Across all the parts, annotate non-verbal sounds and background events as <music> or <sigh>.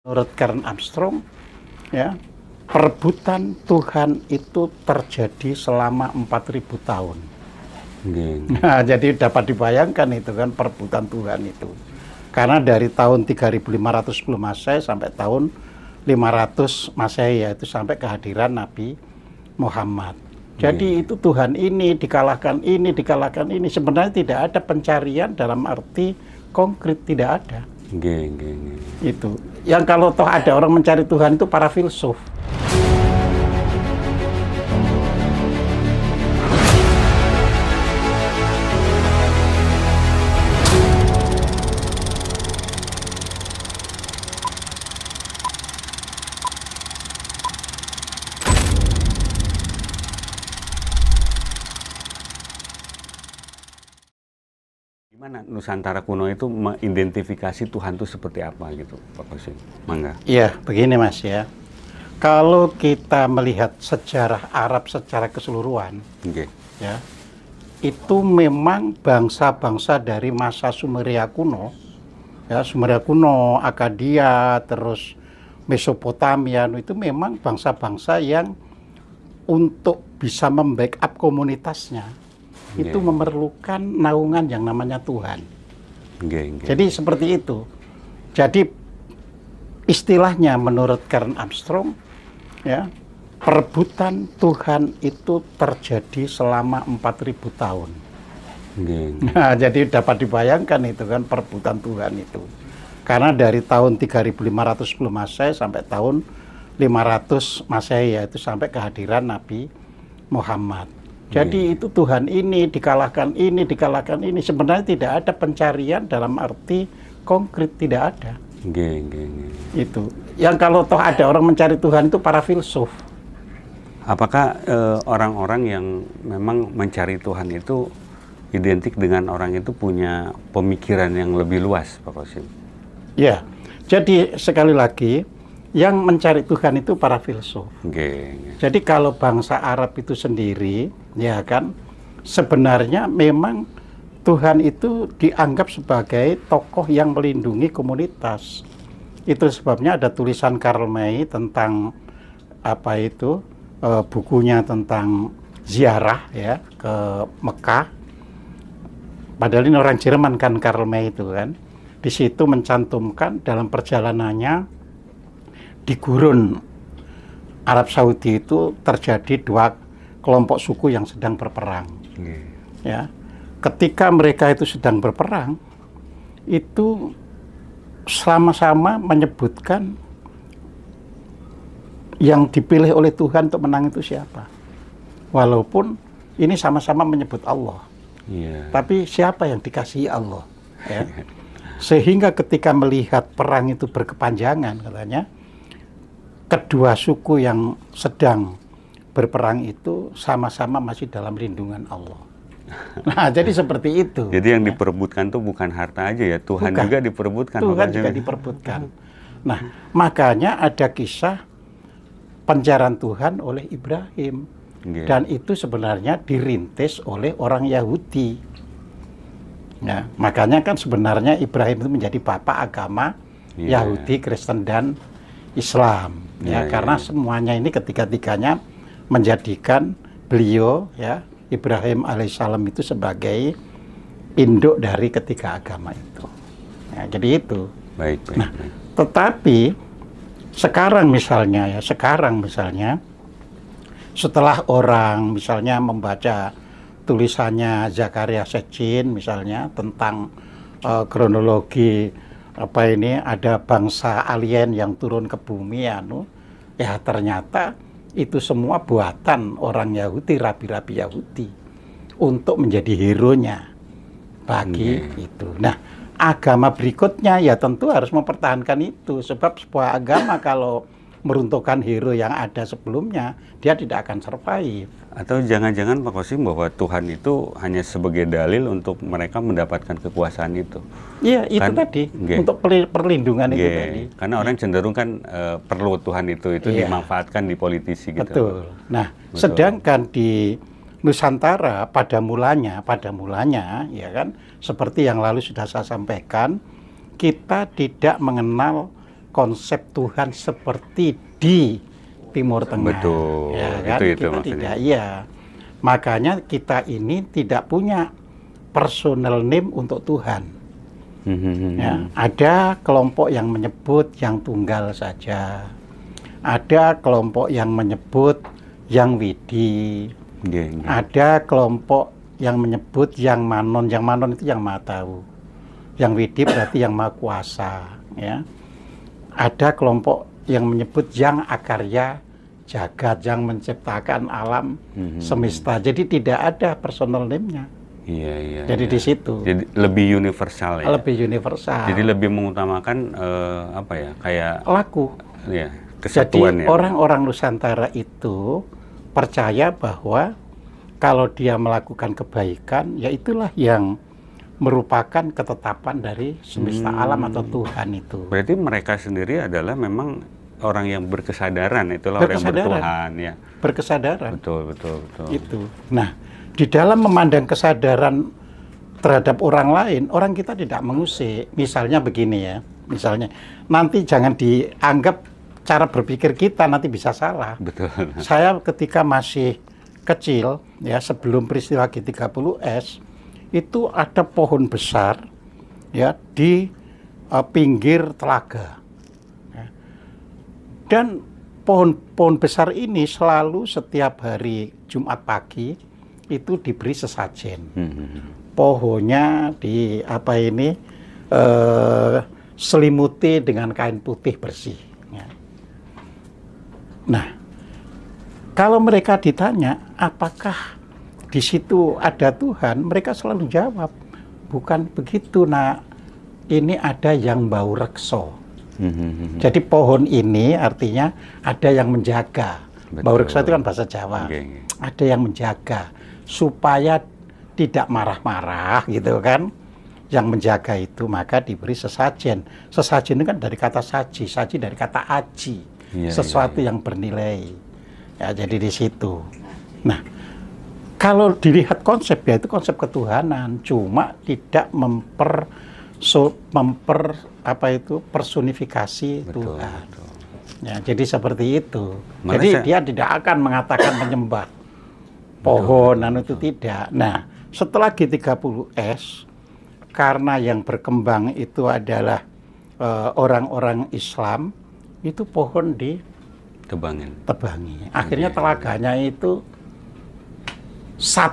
Menurut Karen Armstrong, ya, perebutan Tuhan itu terjadi selama 4000 tahun. Nah, <laughs> jadi dapat dibayangkan itu kan perebutan Tuhan itu. Karena dari tahun sebelum Masehi sampai tahun 500 Masehi yaitu sampai kehadiran Nabi Muhammad. Jadi Gini. itu Tuhan ini dikalahkan ini dikalahkan ini sebenarnya tidak ada pencarian dalam arti konkret tidak ada. Gini, itu yang kalau toh ada orang mencari Tuhan itu para filsuf. Nusantara kuno itu mengidentifikasi Tuhan itu seperti apa gitu, Pak Kusin? Mangga. Iya, begini Mas ya. Kalau kita melihat sejarah Arab secara keseluruhan, okay. ya, itu memang bangsa-bangsa dari masa Sumeria kuno, ya Sumeria kuno, Akadia, terus Mesopotamia itu memang bangsa-bangsa yang untuk bisa membackup komunitasnya itu yeah. memerlukan naungan yang namanya Tuhan. Yeah, yeah. Jadi seperti itu. Jadi istilahnya menurut Karen Armstrong, ya perebutan Tuhan itu terjadi selama 4.000 tahun. Yeah, yeah. Nah, <laughs> jadi dapat dibayangkan itu kan perebutan Tuhan itu. Karena dari tahun 3500 sebelum Masehi sampai tahun 500 Masehi yaitu sampai kehadiran Nabi Muhammad. Jadi iya. itu Tuhan ini dikalahkan ini dikalahkan ini sebenarnya tidak ada pencarian dalam arti konkret tidak ada. Geng, geng, geng. Itu. Yang kalau toh ada orang mencari Tuhan itu para filsuf. Apakah eh, orang-orang e, yang memang mencari Tuhan itu identik dengan orang itu punya pemikiran yang lebih luas, Pak Kosim? Ya. Jadi sekali lagi yang mencari Tuhan itu para filsuf. Okay. Jadi kalau bangsa Arab itu sendiri, ya kan, sebenarnya memang Tuhan itu dianggap sebagai tokoh yang melindungi komunitas. Itu sebabnya ada tulisan Karl May tentang apa itu e, bukunya tentang ziarah ya ke Mekah. Padahal ini orang Jerman kan Karl May itu kan. Di situ mencantumkan dalam perjalanannya di gurun Arab Saudi itu terjadi dua kelompok suku yang sedang berperang. Hmm. Ya, ketika mereka itu sedang berperang, itu sama-sama menyebutkan yang dipilih oleh Tuhan untuk menang itu siapa. Walaupun ini sama-sama menyebut Allah. Yeah. Tapi siapa yang dikasihi Allah? Ya. Sehingga ketika melihat perang itu berkepanjangan katanya, kedua suku yang sedang berperang itu sama-sama masih dalam lindungan Allah. <laughs> Nah, jadi seperti itu. Jadi yang diperebutkan itu bukan harta aja ya, Tuhan bukan. juga diperebutkan. Tuhan makanya. juga diperebutkan. <laughs> Nah, makanya ada kisah pencarian Tuhan oleh Ibrahim. Yeah. Dan itu sebenarnya dirintis oleh orang Yahudi. Ya, makanya kan sebenarnya Ibrahim itu menjadi bapak agama yeah. Yahudi, Kristen dan Islam ya, ya, ya karena ya. semuanya ini ketiga-tiganya menjadikan beliau ya Ibrahim alaihissalam itu sebagai induk dari ketiga agama itu. Ya, jadi itu. Baik, baik, nah, tetapi sekarang misalnya ya, sekarang misalnya setelah orang misalnya membaca tulisannya Zakaria Secin misalnya tentang uh, kronologi apa ini ada bangsa alien yang turun ke bumi anu ya ternyata itu semua buatan orang Yahudi rapi-rapi Yahudi untuk menjadi hero bagi hmm. itu. Nah, agama berikutnya ya tentu harus mempertahankan itu sebab sebuah agama kalau meruntuhkan hero yang ada sebelumnya, dia tidak akan survive. Atau jangan-jangan Pak Kosim bahwa Tuhan itu hanya sebagai dalil untuk mereka mendapatkan kekuasaan itu. Iya, itu kan, tadi okay. untuk perlindungan okay. itu tadi. Karena orang cenderung kan uh, perlu Tuhan itu itu yeah. dimanfaatkan di politisi gitu. Betul. Nah, Betul. sedangkan di Nusantara pada mulanya, pada mulanya, ya kan, seperti yang lalu sudah saya sampaikan, kita tidak mengenal konsep Tuhan seperti di Timur Tengah. Betul. Ya, kan? Itu itu kita Tidak, iya. Makanya kita ini tidak punya personal name untuk Tuhan. Mm-hmm. Ya, ada kelompok yang menyebut yang tunggal saja. Ada kelompok yang menyebut yang widi. Iya, iya. Ada kelompok yang menyebut yang manon, yang manon itu yang maha tahu. Yang widi berarti yang maha kuasa, ya ada kelompok yang menyebut yang akarya jagat yang menciptakan alam hmm semesta. Jadi tidak ada personal name-nya. Iya, iya. Jadi iya. di situ. Jadi lebih universal ya. Lebih universal. Jadi lebih mengutamakan uh, apa ya? Kayak laku. Iya, kesatuan Jadi ya. orang-orang Nusantara itu percaya bahwa kalau dia melakukan kebaikan, ya itulah yang merupakan ketetapan dari semesta hmm. alam atau Tuhan itu. Berarti mereka sendiri adalah memang orang yang berkesadaran, itulah berkesadaran. orang yang bertuhan ya. Berkesadaran. Betul, betul, betul. Itu. Nah, di dalam memandang kesadaran terhadap orang lain, orang kita tidak mengusik. Misalnya begini ya, misalnya nanti jangan dianggap cara berpikir kita nanti bisa salah. Betul. Saya ketika masih kecil ya sebelum peristiwa G30S itu ada pohon besar ya di uh, pinggir telaga. Ya. Dan pohon-pohon besar ini selalu setiap hari Jumat pagi itu diberi sesajen. Hmm. hmm, hmm. Pohonnya di apa ini uh, selimuti dengan kain putih bersih. Ya. Nah, kalau mereka ditanya apakah di situ ada Tuhan, mereka selalu jawab, bukan begitu nak, ini ada yang bau rekso. Hmm, hmm, hmm, jadi pohon ini artinya ada yang menjaga. Betul. Bau rekso itu kan bahasa Jawa. Okay. Ada yang menjaga supaya tidak marah-marah gitu kan. Yang menjaga itu maka diberi sesajen. Sesajen itu kan dari kata saji, saji dari kata aji. Yeah, iya, sesuatu yeah, yeah. yang bernilai. Ya jadi di situ. Nah, kalau dilihat konsep ya itu konsep ketuhanan cuma tidak memper so, memper apa itu personifikasi betul, Tuhan betul. ya jadi seperti itu Mana jadi saya... dia tidak akan mengatakan <coughs> menyembah pohon dan itu tidak nah setelah G30S karena yang berkembang itu adalah eh, orang-orang uh, Islam itu pohon di tebangin tebangi akhirnya telaganya itu sat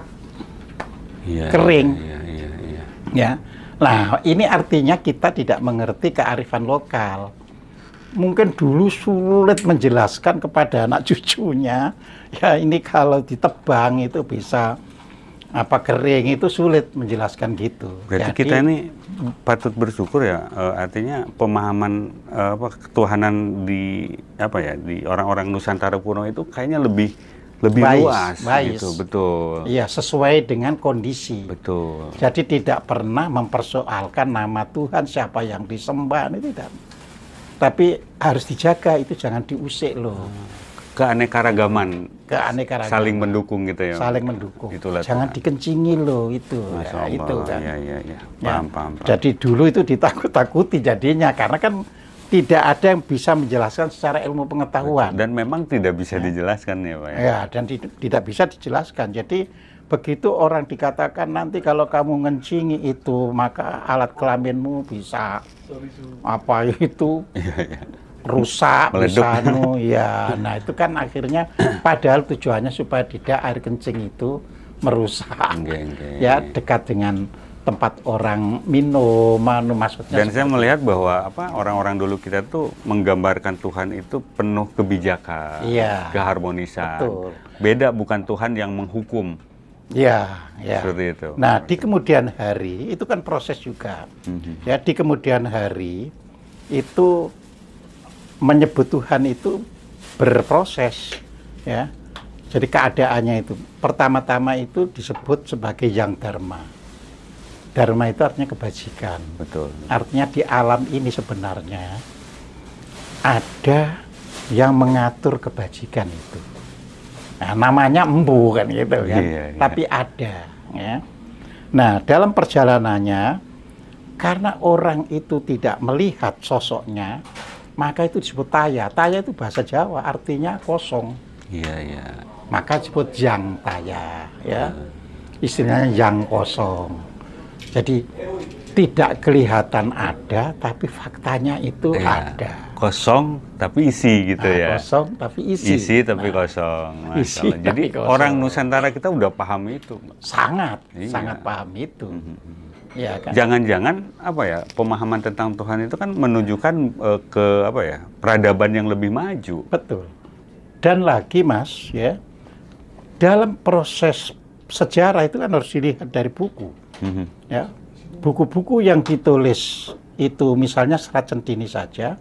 iya, iya, iya, ya, kering. Ya, ya, ya. ya. Nah, ini artinya kita tidak mengerti kearifan lokal. Mungkin dulu sulit menjelaskan kepada anak cucunya, <laughs> ya ini kalau ditebang itu bisa apa kering itu sulit menjelaskan gitu. Berarti Jadi, kita ini patut bersyukur ya, eh, artinya pemahaman eh, apa ketuhanan di apa ya di orang-orang Nusantara kuno itu kayaknya lebih lebih bias, luas bias. gitu betul iya sesuai dengan kondisi betul jadi tidak pernah mempersoalkan nama Tuhan siapa yang disembah ini tidak tapi harus dijaga itu jangan diusik loh hmm. keanekaragaman keanekaragaman saling mendukung gitu ya saling mendukung Itulah jangan dikencingi loh itu ya, itu kan ya, ya, ya. Paham, ya. paham, paham. jadi dulu itu ditakut-takuti jadinya karena kan tidak ada yang bisa menjelaskan secara ilmu pengetahuan. Dan memang tidak bisa ya. dijelaskan ya Pak. Ya, ya dan dan tidak bisa dijelaskan. Jadi begitu orang dikatakan nanti kalau kamu ngencingi itu maka alat kelaminmu bisa apa itu iya, iya. rusak misalnya. <laughs> ya nah itu kan akhirnya padahal tujuannya supaya tidak air kencing itu merusak okay, okay. ya dekat dengan tempat orang minum, manu, maksudnya. Dan saya melihat bahwa apa orang-orang dulu kita tuh menggambarkan Tuhan itu penuh kebijakan, ya. keharmonisan. Betul. Beda bukan Tuhan yang menghukum. Ya, ya. Seperti itu. Nah, di kemudian hari itu kan proses juga. Mm-hmm. Ya, di kemudian hari itu menyebut Tuhan itu berproses, ya. Jadi keadaannya itu pertama-tama itu disebut sebagai yang dharma. Dharma itu artinya kebajikan. Betul. Artinya di alam ini sebenarnya ada yang mengatur kebajikan itu. Nah, namanya embu kan gitu kan. Iya, iya. Tapi ada ya. Nah, dalam perjalanannya karena orang itu tidak melihat sosoknya, maka itu disebut taya. Taya itu bahasa Jawa artinya kosong. Iya, iya. Maka disebut yang taya ya. Iya. Istilahnya yang kosong jadi tidak kelihatan ada, tapi faktanya itu ya, ada. Kosong tapi isi gitu nah, ya. Kosong tapi isi. Isi tapi nah, kosong. Nah, Isi Jadi kosong. orang Nusantara kita udah paham itu. Sangat, iya. sangat paham itu. Mm-hmm. Ya, kan? Jangan-jangan apa ya pemahaman tentang Tuhan itu kan menunjukkan uh, ke apa ya peradaban yang lebih maju. Betul. Dan lagi Mas ya dalam proses sejarah itu kan harus dilihat dari buku hmm. ya buku-buku yang ditulis itu misalnya serat centini saja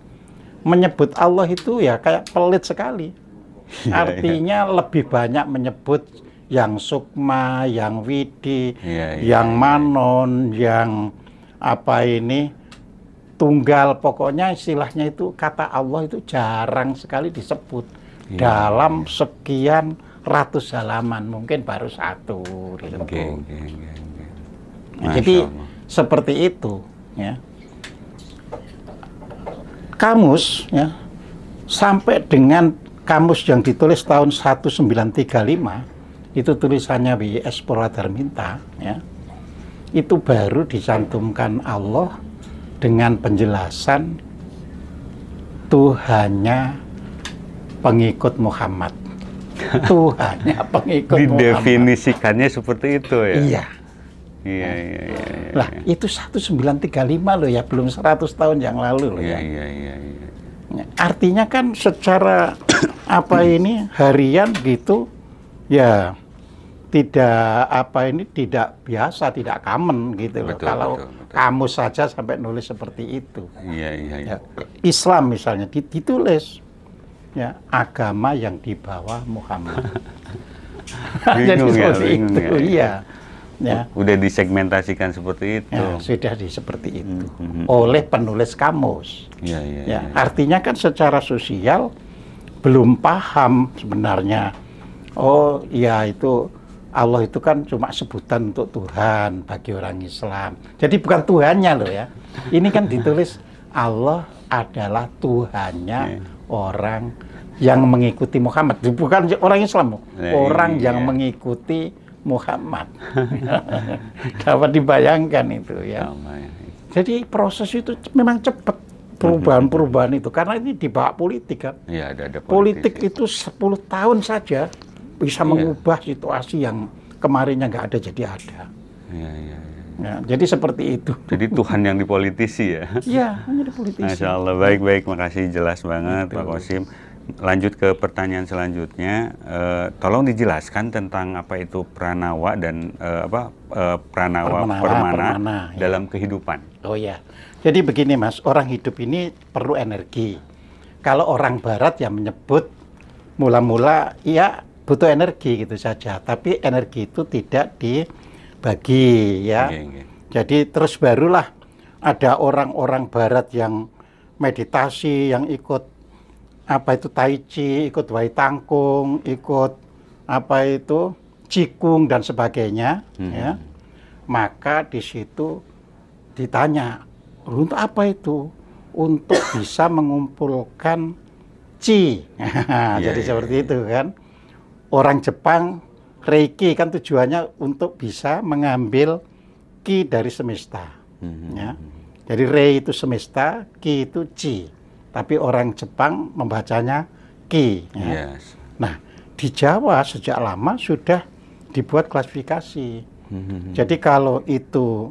menyebut Allah itu ya kayak pelit sekali <laughs> iya, iya. artinya yeah. lebih banyak menyebut yang sukma, yang widi, yeah, iya, yang manon, yang apa ini tunggal pokoknya istilahnya itu kata Allah itu jarang sekali disebut dalam sekian ratus halaman mungkin baru satu Okay, okay, okay. Nah, jadi seperti itu ya. Kamus ya sampai dengan kamus yang ditulis tahun 1935 itu tulisannya W.S. Minta ya. Itu baru dicantumkan Allah dengan penjelasan Tuhannya pengikut Muhammad. <laughs> Tuhannya pengikut Didefinisikannya seperti itu ya. Iya. Iya iya, nah, iya, iya, iya. Lah, ya. itu 1935 loh ya, belum 100 tahun yang lalu loh iya, ya. Iya, iya, iya. Nah, artinya kan secara <clears throat> apa ini harian gitu ya tidak apa ini tidak biasa, tidak common gitu loh. Betul, Kalau betul, betul. kamu saja sampai nulis seperti itu. Iya, iya, iya. Ya, Islam misalnya ditulis ya agama yang dibawa Muhammad. <laughs> <laughs> Jadi ya, bingung itu, ya. iya ya. Udah disegmentasikan seperti ya, itu. Ya, sudah di seperti itu mm -hmm. oleh penulis kamus. Iya, iya, ya, ya, ya. Ya. Artinya kan secara sosial belum paham sebenarnya. Oh, ya itu Allah itu kan cuma sebutan untuk Tuhan bagi orang Islam. Jadi bukan Tuhannya loh ya. Ini kan ditulis Allah adalah Tuhannya yeah. orang yang mengikuti Muhammad, bukan orang Islam, yeah, iya, orang yeah. yang mengikuti Muhammad. <laughs> Dapat dibayangkan itu ya. Jadi proses itu memang cepat perubahan-perubahan itu karena ini dibawa politik kan. Ya, ada, ada politik. politik itu 10 tahun saja bisa ya. mengubah situasi yang kemarinnya nggak ada jadi ada. Ya, ya, ya. Ya, jadi seperti itu. Jadi Tuhan yang dipolitisi ya. Iya, hanya dipolitisi. Masya Allah, baik-baik. Makasih jelas banget Betul. Pak Kosim lanjut ke pertanyaan selanjutnya, uh, tolong dijelaskan tentang apa itu pranawa dan uh, apa uh, pranawa permana, permana, permana ya. dalam ya. kehidupan. Oh ya, jadi begini mas, orang hidup ini perlu energi. Kalau orang Barat yang menyebut mula-mula ya butuh energi gitu saja, tapi energi itu tidak dibagi ya. Okay, okay. Jadi terus barulah ada orang-orang Barat yang meditasi, yang ikut apa itu tai chi, ikut wai tangkung, ikut apa itu cikung dan sebagainya, hmm. ya, maka di situ ditanya untuk apa itu? Untuk bisa mengumpulkan chi, <laughs> jadi yeah, iya, seperti yeah. itu kan. Orang Jepang reiki kan tujuannya untuk bisa mengambil ki dari semesta, hmm. hmm ya. Hmm. Jadi rei itu semesta, ki itu chi tapi orang Jepang membacanya ki. Ya. Yes. Nah, di Jawa sejak lama sudah dibuat klasifikasi. Mm-hmm. Jadi kalau itu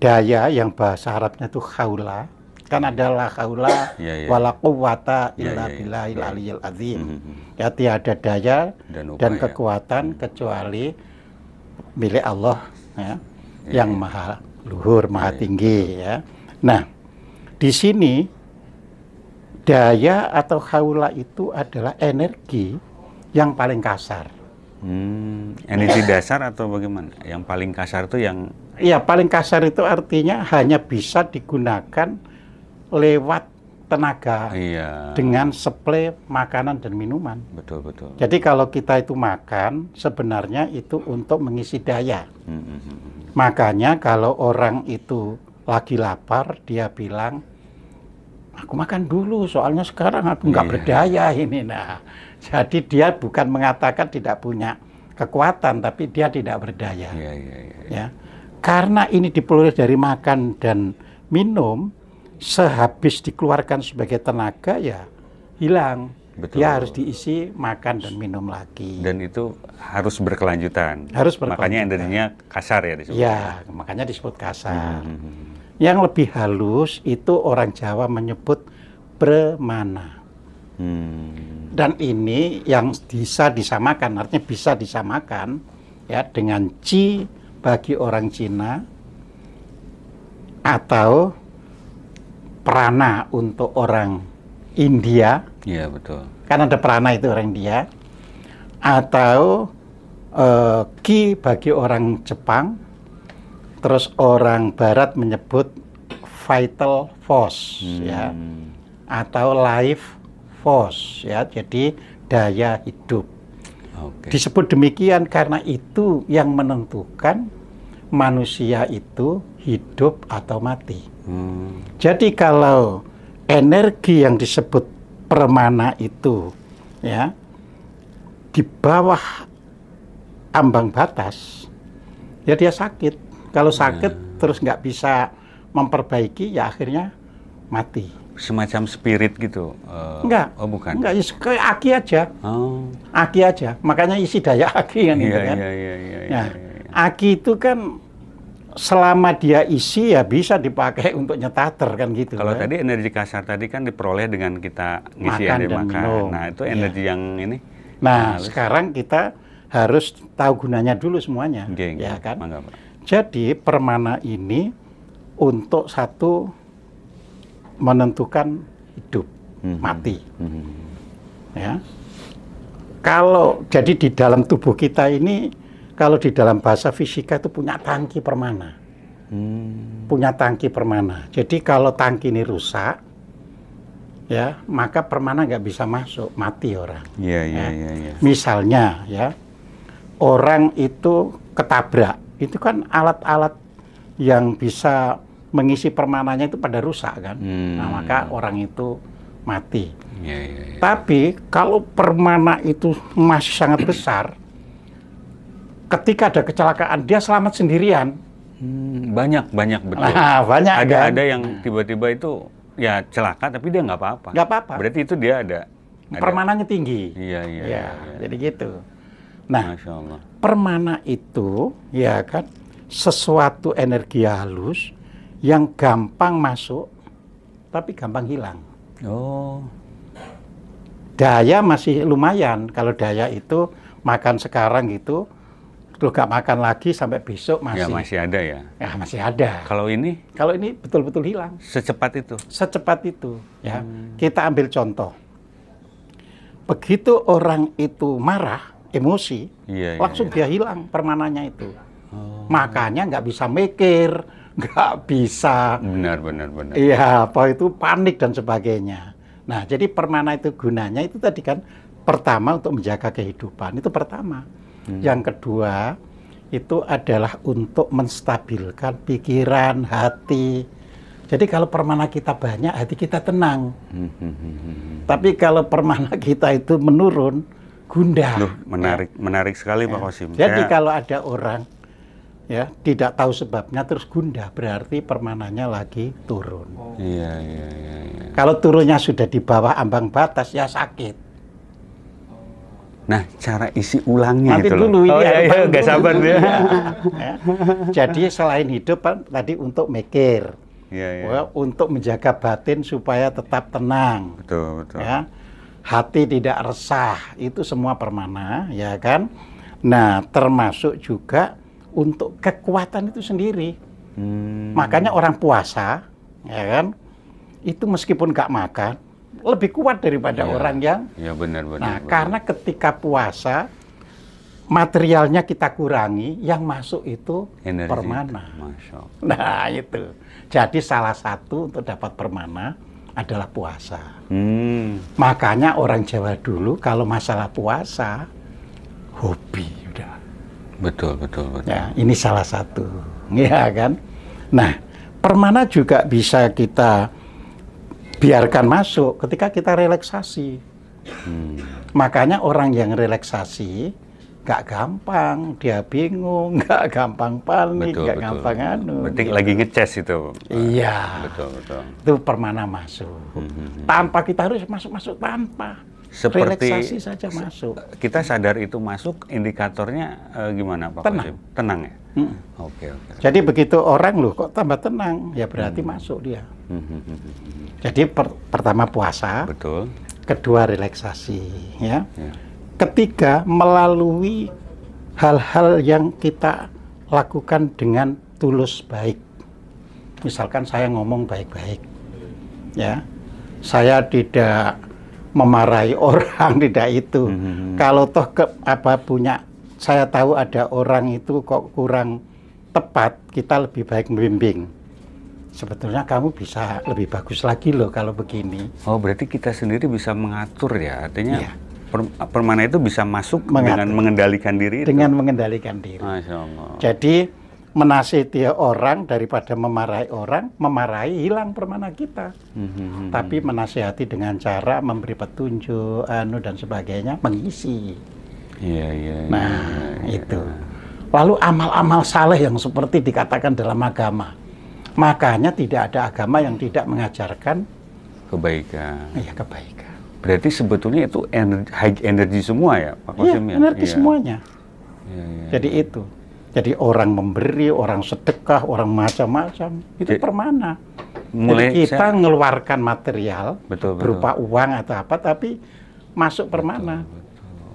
daya yang bahasa Arabnya itu haula, kan adalah haula <coughs> yeah, ya. wala quwata ya, ya, illa billahil aliyil azim. Mm-hmm. Ya tiada daya dan, dan kekuatan mm-hmm. kecuali milik Allah ya, yang maha luhur, maha tinggi ya. Nah, di sini daya atau haula itu adalah energi yang paling kasar. Hmm, energi dasar atau bagaimana? Yang paling kasar itu yang Iya, paling kasar itu artinya hanya bisa digunakan lewat tenaga iya. dengan suplai makanan dan minuman. Betul betul. Jadi kalau kita itu makan sebenarnya itu untuk mengisi daya. Mm -hmm. Makanya kalau orang itu lagi lapar dia bilang aku makan dulu soalnya sekarang aku nggak iya. berdaya ini nah jadi dia bukan mengatakan tidak punya kekuatan tapi dia tidak berdaya yeah, yeah, yeah. Iya. ya karena ini diperoleh dari makan dan minum sehabis dikeluarkan sebagai tenaga ya hilang Betul. Dia harus diisi makan dan minum lagi. Dan itu harus berkelanjutan. Harus berkelanjutan. Makanya energinya kasar ya disebut. Ya, makanya disebut kasar. Hmm. hmm, hmm. Yang lebih halus itu orang Jawa menyebut bermana Hmm. Dan ini yang bisa disamakan, artinya bisa disamakan ya dengan ci bagi orang Cina atau prana untuk orang India. Iya betul. Kan ada prana itu orang India atau uh, ki bagi orang Jepang Terus orang barat menyebut vital force hmm. ya atau life force ya. Jadi daya hidup. Okay. Disebut demikian karena itu yang menentukan manusia itu hidup atau mati. Hmm. Jadi kalau energi yang disebut permana itu ya di bawah ambang batas ya dia sakit. Kalau iya. sakit hmm. terus nggak bisa memperbaiki, ya akhirnya mati. Semacam spirit gitu? Uh, eh, enggak. Oh bukan? Enggak, kayak aki aja. Oh. Aki aja. Makanya isi daya <laughs> aki kan gitu iya, kan. Iya, iya, iya. iya nah, aki itu kan selama dia isi ya bisa dipakai <laughs> untuk nyetater kan gitu. Kalau kan. tadi energi kasar tadi kan diperoleh dengan kita ngisi makan, dan makan. Minum. Nah itu energi yang ini. Nah, nah sekarang kita harus tahu gunanya dulu semuanya, Geng, ya kan? Mangga, jadi permana ini untuk satu menentukan hidup hmm. mati. Hmm. Ya. Kalau jadi di dalam tubuh kita ini kalau di dalam bahasa fisika itu punya tangki permana. Hmm. Punya tangki permana. Jadi kalau tangki ini rusak, ya maka permana nggak bisa masuk, mati orang. Iya yeah, ya. iya iya. Misalnya ya orang itu ketabrak, itu kan alat-alat yang bisa mengisi permanannya itu pada rusak kan. Hmm. Nah, maka orang itu mati. Ya, ya, ya. Tapi kalau permana itu masih sangat <clears throat> besar, ketika ada kecelakaan dia selamat sendirian. Hmm, banyak banyak betul. Nah, banyak ada kan? ada yang tiba-tiba itu ya celaka tapi dia nggak apa-apa. Nggak apa-apa. Berarti itu dia ada. ada. Permananya tinggi. Iya iya. Ya, ya. Jadi gitu. Nah, permana itu ya kan sesuatu energi halus yang gampang masuk tapi gampang hilang. Oh. Daya masih lumayan kalau daya itu makan sekarang itu tuh gak makan lagi sampai besok masih. Ya masih ada ya. Ya masih ada. Kalau ini? Kalau ini betul-betul hilang. Secepat itu. Secepat itu ya. Hmm. Kita ambil contoh. Begitu orang itu marah, emosi, iya, iya, langsung iya. dia hilang permananya itu. Oh. Makanya nggak bisa mikir, <laughs> nggak bisa. Benar, benar, benar. Iya, apa itu panik dan sebagainya. Nah, jadi permana itu gunanya itu tadi kan pertama untuk menjaga kehidupan itu pertama. Hmm. Yang kedua itu adalah untuk menstabilkan pikiran, hati. Jadi kalau permana kita banyak, hati kita tenang. Hmm, hmm, hmm, Tapi kalau permana <laughs> kita itu menurun, Gunda. Loh, ya. menarik, ya. menarik sekali Pak Kosim. Ya. Jadi ya. kalau ada orang ya tidak tahu sebabnya terus gundah berarti permanannya lagi turun. Oh. Iya, iya, iya, Ya. Kalau turunnya sudah di bawah ambang batas ya sakit. Nah, cara isi ulangnya Nanti itu dulu loh. Oh, ya, iya, iya, sabar dia. <laughs> Ya. Jadi selain hidup kan, tadi untuk mikir. Ya, ya. Untuk menjaga batin supaya tetap tenang. Betul, betul. Ya hati tidak resah itu semua permana ya kan nah termasuk juga untuk kekuatan itu sendiri hmm. makanya orang puasa ya kan itu meskipun gak makan lebih kuat daripada ya. orang yang ya benar benar nah benar. karena ketika puasa materialnya kita kurangi, yang masuk itu Energi permana. Nah itu. Jadi salah satu untuk dapat permana adalah puasa. Hmm. Makanya orang Jawa dulu kalau masalah puasa hobi udah. Betul, betul, betul. Ya, ini salah satu. <laughs> Ya kan? Nah, permana juga bisa kita biarkan masuk ketika kita relaksasi. Hmm. Makanya orang yang relaksasi gak gampang, dia bingung, <laughs> gak gampang panik, betul, gak gampang anu. Berarti gitu. lagi ngeces itu. Iya. Betul, betul. Itu permana masuk. Hmm, hmm, hmm, hmm. Tanpa kita harus masuk-masuk tanpa. Seperti relaksasi saja masuk. Kita sadar itu masuk, indikatornya eh, gimana Pak Tenang. Kosim? Tenang ya? Oke, hmm. oke. Okay, okay. Jadi begitu orang loh kok tambah tenang, ya berarti hmm. masuk dia. Hmm. Jadi per pertama puasa. Betul. Kedua relaksasi, ya. ya ketiga melalui hal-hal yang kita lakukan dengan tulus baik misalkan saya ngomong baik-baik ya saya tidak memarahi <laughs> orang tidak itu hmm, hmm, hmm. kalau toh ke apa punya saya tahu ada orang itu kok kurang tepat kita lebih baik membimbing sebetulnya kamu bisa lebih bagus lagi loh kalau begini. Oh, berarti kita sendiri bisa mengatur ya, artinya ya permana itu bisa masuk Mengatur. dengan mengendalikan diri itu. dengan mengendalikan diri jadi menasihati orang daripada memarahi orang memarahi hilang permana kita hmm, hmm, hmm tapi hmm. menasihati dengan cara memberi petunjuk anu dan sebagainya mengisi yeah, yeah, iya, nah yeah, iya. itu lalu amal-amal saleh yang seperti dikatakan dalam agama makanya tidak ada agama yang tidak mengajarkan kebaikan iya kebaikan Berarti sebetulnya itu energi, high energy semua ya, Pak iya, Kosim ya? energi ya. semuanya. Ya, ya. Jadi itu. Jadi orang memberi, orang sedekah, orang macam-macam, itu Jadi, permana. Mulai Jadi kita saya... ngeluarkan material betul, berupa uang atau apa, tapi masuk permana. Betul, betul.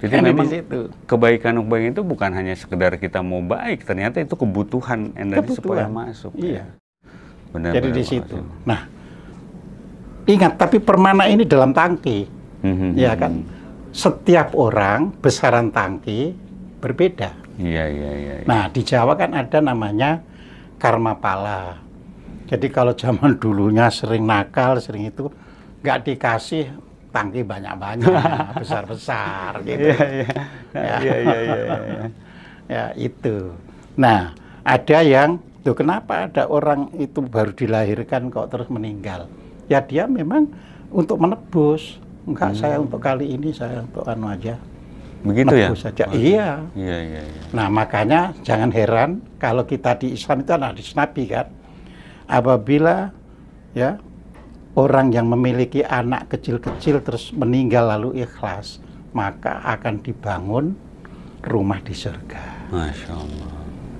Jadi energi kan memang kebaikan-kebaikan itu bukan hanya sekedar kita mau baik, ternyata itu kebutuhan energi kebutuhan. supaya masuk. Ya. Iya. Ya. Benar, Jadi di situ. Nah, Ingat, tapi permana ini dalam tangki, mm-hmm. ya mhm, kan? Mhm. Setiap orang besaran tangki berbeda. Iya, iya, iya. yeah. Nah, di Jawa kan ada namanya karma pala. Jadi kalau zaman <laughs> dulunya sering nakal, sering itu nggak dikasih tangki banyak-banyak, <laughs> besar-besar iya, gitu. Iya. Ya. iya, Iya, iya, iya, iya. <laughs> ya, itu. Nah, ada yang tuh kenapa ada orang itu baru dilahirkan kok terus meninggal? ya dia memang untuk menebus. Enggak hmm. saya untuk kali ini saya untuk anu aja. Begitu ya? menebus ya? Saja. Oh, iya. Iya, iya, iya. Nah, makanya jangan heran kalau kita di Islam itu ada Nabi kan. Apabila ya orang yang memiliki anak kecil-kecil terus meninggal lalu ikhlas, maka akan dibangun rumah di surga. Masya Allah.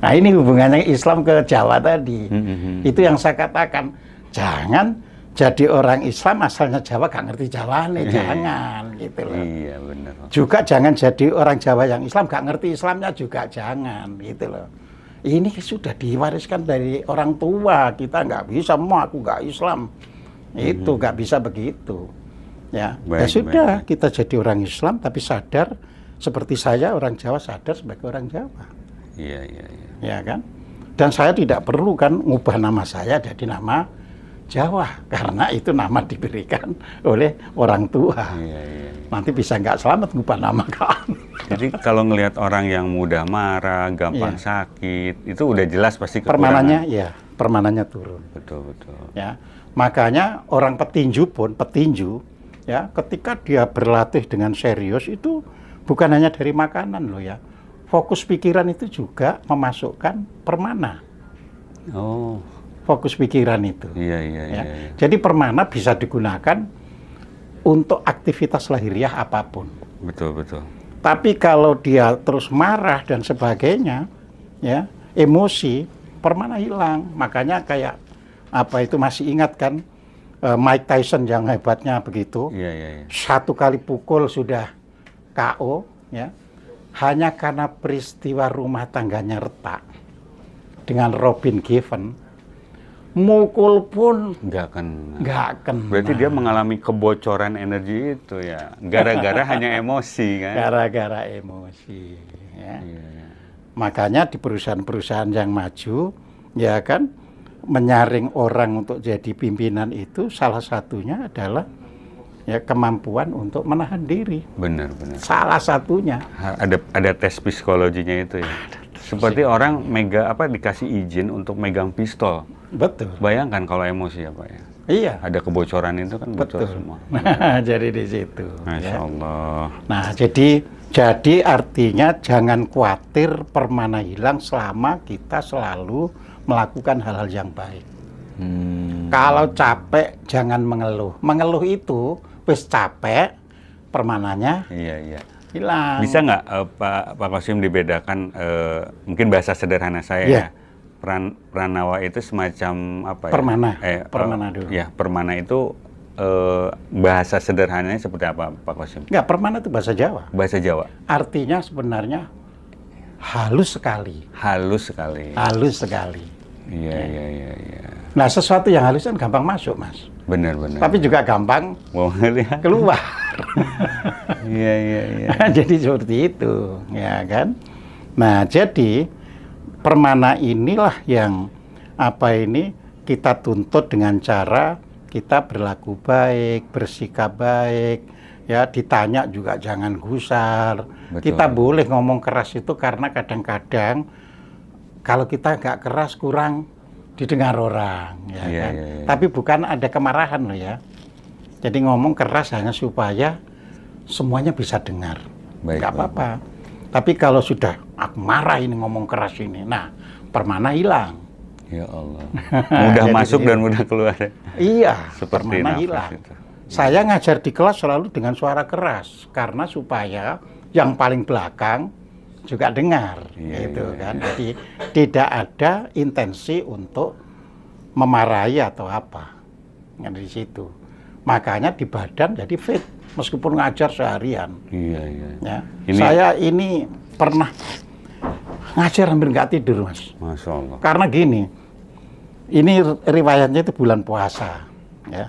Nah ini hubungannya Islam ke Jawa tadi. Mm -hmm. Itu yang saya katakan, jangan jadi orang Islam asalnya Jawa gak ngerti Jawa nih, iya. jangan gitu loh. Iya benar. Juga jangan jadi orang Jawa yang Islam gak ngerti Islamnya juga jangan gitu loh. Ini sudah diwariskan dari orang tua kita nggak bisa mau aku nggak Islam mhm. itu nggak hmm. bisa begitu ya, ya baik, ya sudah baik. kita jadi orang Islam tapi sadar seperti saya orang Jawa sadar sebagai orang Jawa iya iya iya ya kan dan saya tidak perlu kan ngubah nama saya jadi nama Jawa karena itu nama diberikan oleh orang tua. Iya, iya. iya. Nanti bisa nggak selamat ngubah nama kamu. Jadi kalau ngelihat orang yang mudah marah, gampang iya. sakit, itu udah jelas pasti Permanannya ya, permanannya turun. Betul, betul. Ya. Makanya orang petinju pun, petinju ya, ketika dia berlatih dengan serius itu bukan hanya dari makanan loh ya. Fokus pikiran itu juga memasukkan permana. Oh fokus pikiran itu. Iya, iya, ya. Iya, iya, Jadi permana bisa digunakan untuk aktivitas lahiriah apapun. Betul, betul. Tapi kalau dia terus marah dan sebagainya, ya, emosi, permana hilang. Makanya kayak apa itu masih ingat kan eh, Mike Tyson yang hebatnya begitu. Iya, iya, iya. Satu kali pukul sudah KO, ya. Hanya karena peristiwa rumah tangganya retak dengan Robin Given mukul pun nggak akan, Nggak akan. Berarti dia mengalami kebocoran energi itu ya. Gara-gara <laughs> hanya emosi kan. Gara-gara emosi. Ya. Yeah. Iya. Makanya di perusahaan-perusahaan yang maju, ya kan, menyaring orang untuk jadi pimpinan itu salah satunya adalah ya kemampuan untuk menahan diri. Benar, benar. Salah satunya. Ada ada tes psikologinya itu ya. Ada Seperti orang mega apa dikasih izin untuk megang pistol Betul. Bayangkan kalau emosi ya Pak ya. Iya. Ada kebocoran itu kan bocor Betul. semua. <laughs> jadi di situ. Masya ya. Nah, jadi jadi artinya jangan khawatir permana hilang selama kita selalu melakukan hal-hal yang baik. Hmm. Kalau capek jangan mengeluh. Mengeluh itu wis capek permananya. Iya, iya hilang. Bisa nggak uh, Pak Pak Kosim dibedakan uh, mungkin bahasa sederhana saya yeah. ya Pran, Pranawa itu semacam apa ya? Permana. Eh, eh permana dulu. Ya, permana itu eh, bahasa sederhananya seperti apa, Pak Kosim? Enggak, permana itu bahasa Jawa. Bahasa Jawa. Artinya sebenarnya halus sekali. Halus sekali. Halus sekali. Iya, ya. iya, iya, iya. Nah, sesuatu yang halus kan gampang masuk, Mas. Benar, benar. Tapi juga gampang keluar. <laughs> Iya, iya, iya. <laughs> Jadi seperti itu, ya kan? Nah, jadi permana inilah yang apa ini kita tuntut dengan cara kita berlaku baik, bersikap baik, ya ditanya juga jangan gusar. Betul. Kita boleh ngomong keras itu karena kadang-kadang kalau kita nggak keras kurang didengar orang, ya yeah, kan? yeah, yeah. Tapi bukan ada kemarahan loh ya. Jadi ngomong keras hanya supaya semuanya bisa dengar, nggak apa-apa. Tapi kalau sudah aku marah ini ngomong keras ini. Nah, permana hilang. Ya Allah. Mudah <laughs> masuk dan mudah keluar. Iya, seperti permana hilang. Saya ngajar di kelas selalu dengan suara keras karena supaya yang paling belakang juga dengar iya, gitu iya, kan. Iya. Jadi tidak ada intensi untuk memarahi atau apa. Yang di situ. Makanya di badan jadi fit meskipun ngajar seharian. Iya, iya. Ya. Ini... Saya ini pernah ngajar hampir nggak tidur mas. Masya Allah. Karena gini, ini riwayatnya itu bulan puasa, ya.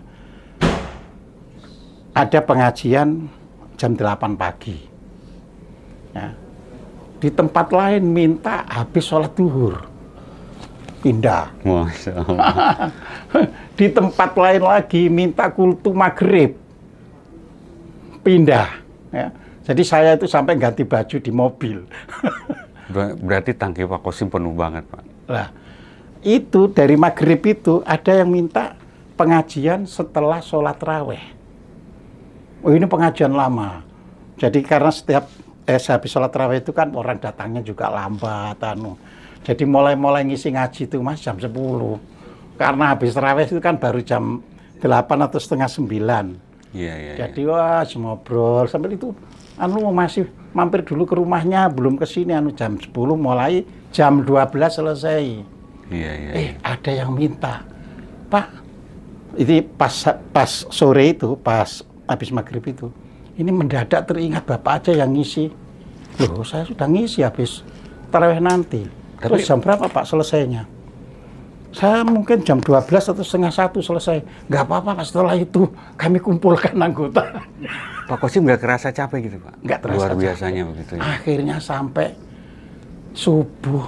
Ada pengajian jam 8 pagi. Ya. Di tempat lain minta habis sholat duhur pindah. Masya Allah. <laughs> di tempat lain lagi minta kultu maghrib pindah. Ya. Jadi saya itu sampai ganti baju di mobil. <laughs> Berarti tangki Pak Kosim penuh banget, Pak. Lah, itu dari maghrib itu ada yang minta pengajian setelah sholat raweh. Oh, ini pengajian lama. Jadi karena setiap eh, habis sholat raweh itu kan orang datangnya juga lambat, anu. Jadi mulai-mulai ngisi ngaji itu mas jam 10. Karena habis raweh itu kan baru jam 8 atau setengah 9. Iya, iya, iya, Jadi ya. wah, bro, sampai itu anu masih mampir dulu ke rumahnya belum ke sini anu jam 10 mulai jam 12 selesai iya, iya, eh iya. ada yang minta pak ini pas pas sore itu pas habis maghrib itu ini mendadak teringat bapak aja yang ngisi loh saya sudah ngisi habis taraweh nanti Tapi... terus jam berapa pak selesainya saya mungkin jam 12 atau setengah satu selesai nggak apa-apa setelah itu kami kumpulkan anggota <laughs> Pak Kosim nggak kerasa capek gitu Pak? Nggak terasa Luar biasanya capek. begitu ya? Akhirnya sampai subuh.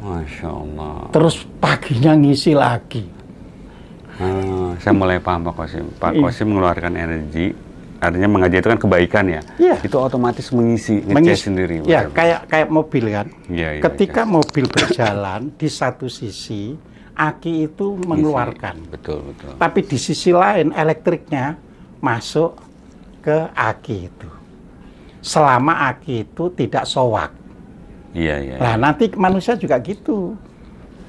Masya Allah. Terus paginya ngisi lagi. Uh, saya mulai paham Pak Kosim. Pak Iyi. Kosim mengeluarkan energi, artinya mengaji itu kan kebaikan ya? Iya. Itu otomatis mengisi, mengisi sendiri. Iya, kayak kayak mobil kan? Iya, iya. iya. Ketika ngecas. mobil berjalan, di satu sisi, aki itu mengeluarkan. Betul, betul. Tapi di sisi lain, elektriknya masuk ke aki itu. Selama aki itu tidak sowak. Iya, iya. Nah, nanti manusia juga gitu.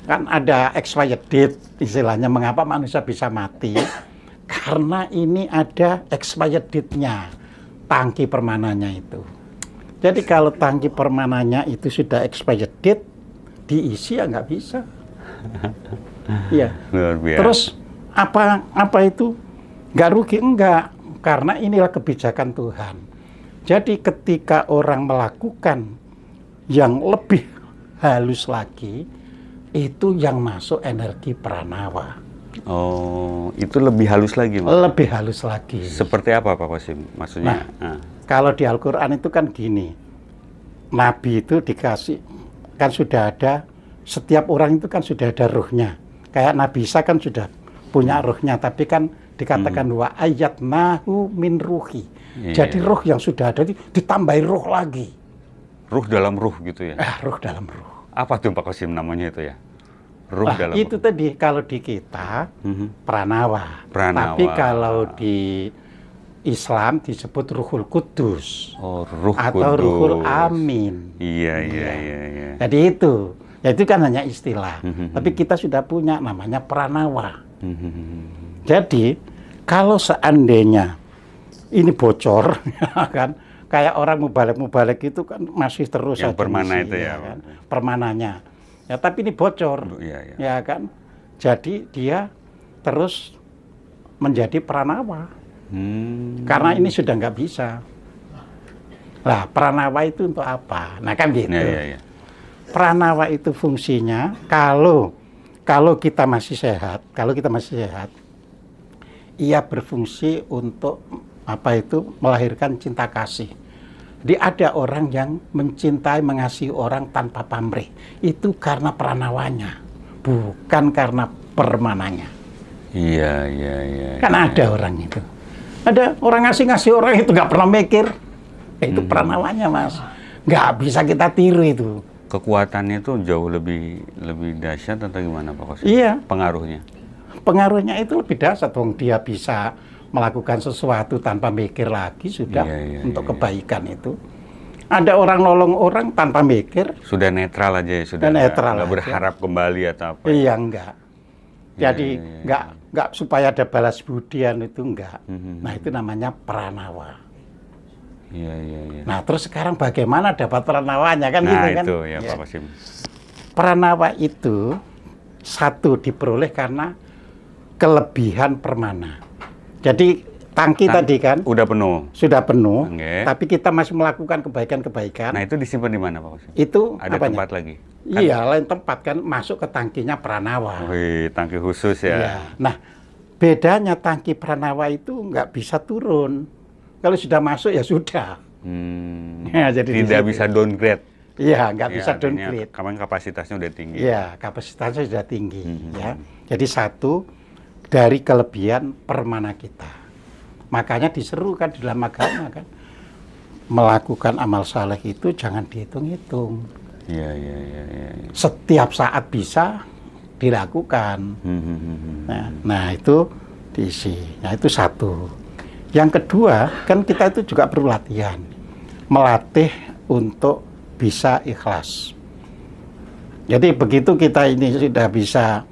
Kan ada expired date istilahnya mengapa manusia bisa mati? Karena ini ada expired date-nya tangki permanannya itu. Jadi kalau tangki permanannya itu sudah expired date, diisi ya nggak bisa. <laughs> Iya. Terus apa apa itu nggak rugi enggak karena inilah kebijakan Tuhan. Jadi ketika orang melakukan yang lebih halus lagi, itu yang masuk energi pranawa. Oh, itu lebih halus lagi, Pak? Lebih halus lagi. Seperti apa, Pak Wasim? Maksudnya? Nah, nah. kalau di Al-Quran itu kan gini, Nabi itu dikasih, kan sudah ada, setiap orang itu kan sudah ada ruhnya. Kayak Nabi Isa kan sudah punya ruhnya, tapi kan dikatakan hmm. wa ayat nahu min ruhi. Yeah. Jadi ruh yang sudah ada ditambahi ruh lagi. Ruh dalam ruh gitu ya. Ah, ruh dalam ruh. Apa tuh Pak Kosim namanya itu ya? Ruh ah, dalam itu ruh. tadi kalau di kita hmm. pranawa. pranawa. Tapi kalau di Islam disebut Ruhul Kudus oh, ruh atau Kudus. Ruhul Amin. Iya, iya, iya, iya. iya. Jadi itu, ya itu kan hanya istilah. -hmm. Tapi mhm. kita sudah punya namanya Pranawa. -hmm. Jadi kalau seandainya ini bocor <laughs> ya kan kayak orang mubalik-mubalik itu kan masih terus yang permana itu ya, ya kan? permananya ya tapi ini bocor ya, ya. ya kan jadi dia terus menjadi pranawa hmm. karena ini sudah nggak bisa lah pranawa itu untuk apa nah kan gitu ya, ya, ya. pranawa itu fungsinya kalau kalau kita masih sehat kalau kita masih sehat ia berfungsi untuk apa itu melahirkan cinta kasih. Jadi ada orang yang mencintai, mengasihi orang tanpa pamrih. Itu karena peranawanya, bukan karena permananya. Iya, iya, iya. Kan iya. ada orang itu. Ada orang ngasih-ngasih orang itu nggak pernah mikir. Eh, itu hmm. peranawanya, Mas. Nggak bisa kita tiru itu. Kekuatannya itu jauh lebih lebih dahsyat atau gimana Pak Kosi? Iya. Pengaruhnya pengaruhnya itu lebih dasar dong dia bisa melakukan sesuatu tanpa mikir lagi sudah yeah, yeah, untuk yeah, iya. kebaikan itu. Ada orang nolong orang tanpa mikir. Sudah netral aja ya, sudah. netral. Enggak berharap kembali atau apa. Ya? Iya, enggak. Iya, Jadi yeah, yeah. enggak enggak supaya ada balas budian itu enggak. Mm-hmm. Hmm, nah, hmm. itu namanya pranawa. Ya, ya, ya. Nah, terus sekarang bagaimana dapat pranawanya kan nah, gitu kan? itu ya, ya Pak iya. Masim. Pranawa itu satu diperoleh karena kelebihan permana. Jadi tangki Tan tadi kan udah penuh. Sudah penuh, okay. tapi kita masih melakukan kebaikan-kebaikan. Nah, itu disimpan di mana, Pak Usin? Itu ada apanya? tempat lagi. Kan? Iya, lain tempat kan masuk ke tangkinya Pranawa. Wih, tangki khusus ya. Iya. Nah, bedanya tangki Pranawa itu nggak bisa turun. Kalau sudah masuk ya sudah. Hmm. Ya, jadi tidak bisa downgrade. Iya, nggak ya, bisa downgrade. Kapan kapasitasnya udah tinggi. Iya, kapasitasnya sudah tinggi. Mm -hmm. Ya, jadi satu dari kelebihan permana kita. Makanya diseru kan di dalam agama kan melakukan amal saleh itu jangan dihitung-hitung. iya iya. ya. Setiap saat bisa dilakukan. Hmm, hmm, hmm, nah, nah itu diisi. Nah itu satu. Yang kedua kan kita itu juga perlu latihan, melatih untuk bisa ikhlas. Jadi begitu kita ini sudah bisa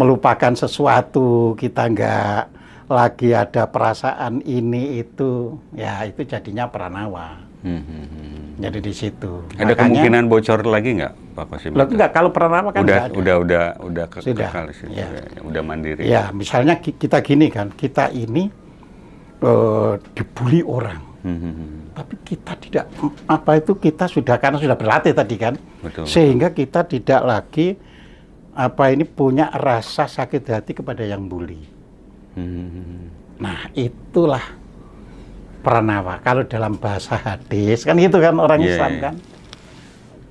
melupakan sesuatu kita nggak lagi ada perasaan ini itu ya itu jadinya pranawa hmm, hmm, hmm, hmm, jadi di situ ada Makanya, kemungkinan bocor lagi nggak pak Kosim? Enggak, kalau pranawa kan udah udah udah udah ke Sudah, kekal situ, ya. ya. ya. udah mandiri ya misalnya kita gini kan kita ini uh, dibully orang Hmm. Tapi kita tidak apa itu kita sudah karena sudah berlatih tadi kan, Betul. sehingga kita tidak lagi apa ini punya rasa sakit hati kepada yang bully. Hmm. Nah, itulah pranawa. Kalau dalam bahasa hadis kan itu kan orang yeah. Islam iya. kan.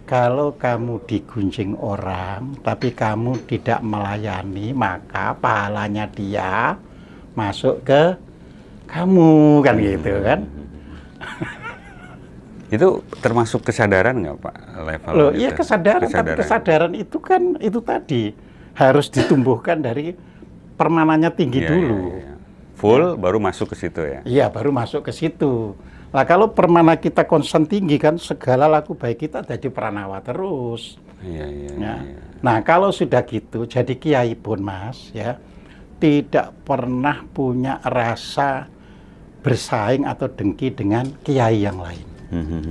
Kalau kamu digunjing orang tapi kamu tidak melayani, maka pahalanya dia masuk ke kamu kan hmm. gitu kan. Hmm. <laughs> Itu termasuk kesadaran nggak Pak level Loh, Iya kesadaran, kesadaran, tapi kesadaran itu kan itu tadi harus ditumbuhkan dari permanannya tinggi iya, iya, dulu. Iya, Full baru masuk ke situ ya? Iya baru masuk ke situ. Lah kalau permana kita konsen tinggi kan segala laku baik kita jadi pranawa terus. Iya, iya, ya. iya. Nah kalau sudah gitu jadi kiai pun mas ya tidak pernah punya rasa bersaing atau dengki dengan kiai yang lain. Hmm.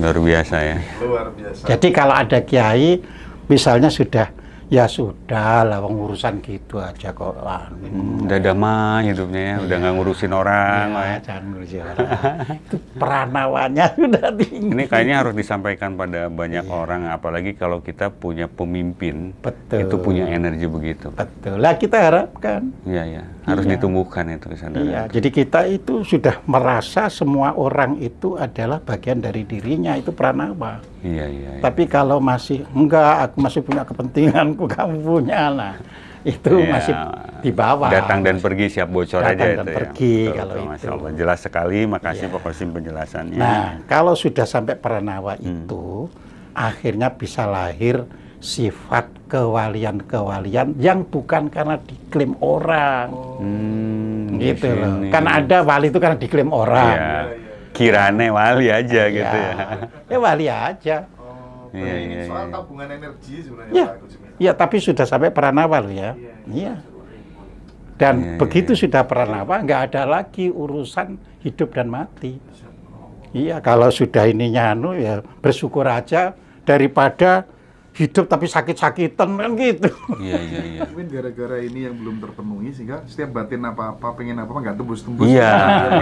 Luar biasa ya. Luar biasa. Jadi kalau ada kiai, misalnya sudah ya sudah lah urusan gitu aja kok lah. Hmm, udah damai hidupnya ya, udah iya. nggak ngurusin orang. Ya, ya. jangan ngurusin orang. Itu peranawannya <laughs> sudah tinggi. Ini kayaknya harus disampaikan pada banyak ya. orang, apalagi kalau kita punya pemimpin, Betul. itu punya energi begitu. Betul. Lah kita harapkan. Iya, iya harus iya. ditumbuhkan itu kesadaran. Iya, jadi kita itu sudah merasa semua orang itu adalah bagian dari dirinya itu pranawa. Iya, iya. iya. Tapi kalau masih enggak, aku masih punya kepentinganku, <laughs> kamu punya lah. Itu iya, masih di bawah. Datang dan pergi siap bocor datang aja dan ya. pergi ya. Betul, kalau betul, itu. Allah. Jelas sekali, makasih iya. Pak penjelasannya. Nah, kalau sudah sampai pranawa hmm. itu akhirnya bisa lahir sifat kewalian-kewalian yang bukan karena diklaim orang. Oh. Hmm, gitu, gitu loh. Karena ada wali itu karena diklaim orang. Ya. Kirane wali aja ya. gitu ya. Ya wali aja. Oh, ya, ya, soal ya. tabungan energi sebenarnya ya. ya tapi sudah sampai peran awal ya. Iya. Dan begitu sudah peran apa, nggak ada lagi urusan hidup dan mati. Iya, kalau sudah ininya anu ya bersyukur aja daripada hidup tapi sakit-sakitan kan gitu. Iya iya iya. Mungkin gara-gara ini yang belum terpenuhi sehingga setiap batin apa-apa pengen apa-apa nggak tembus-tembus. Iya,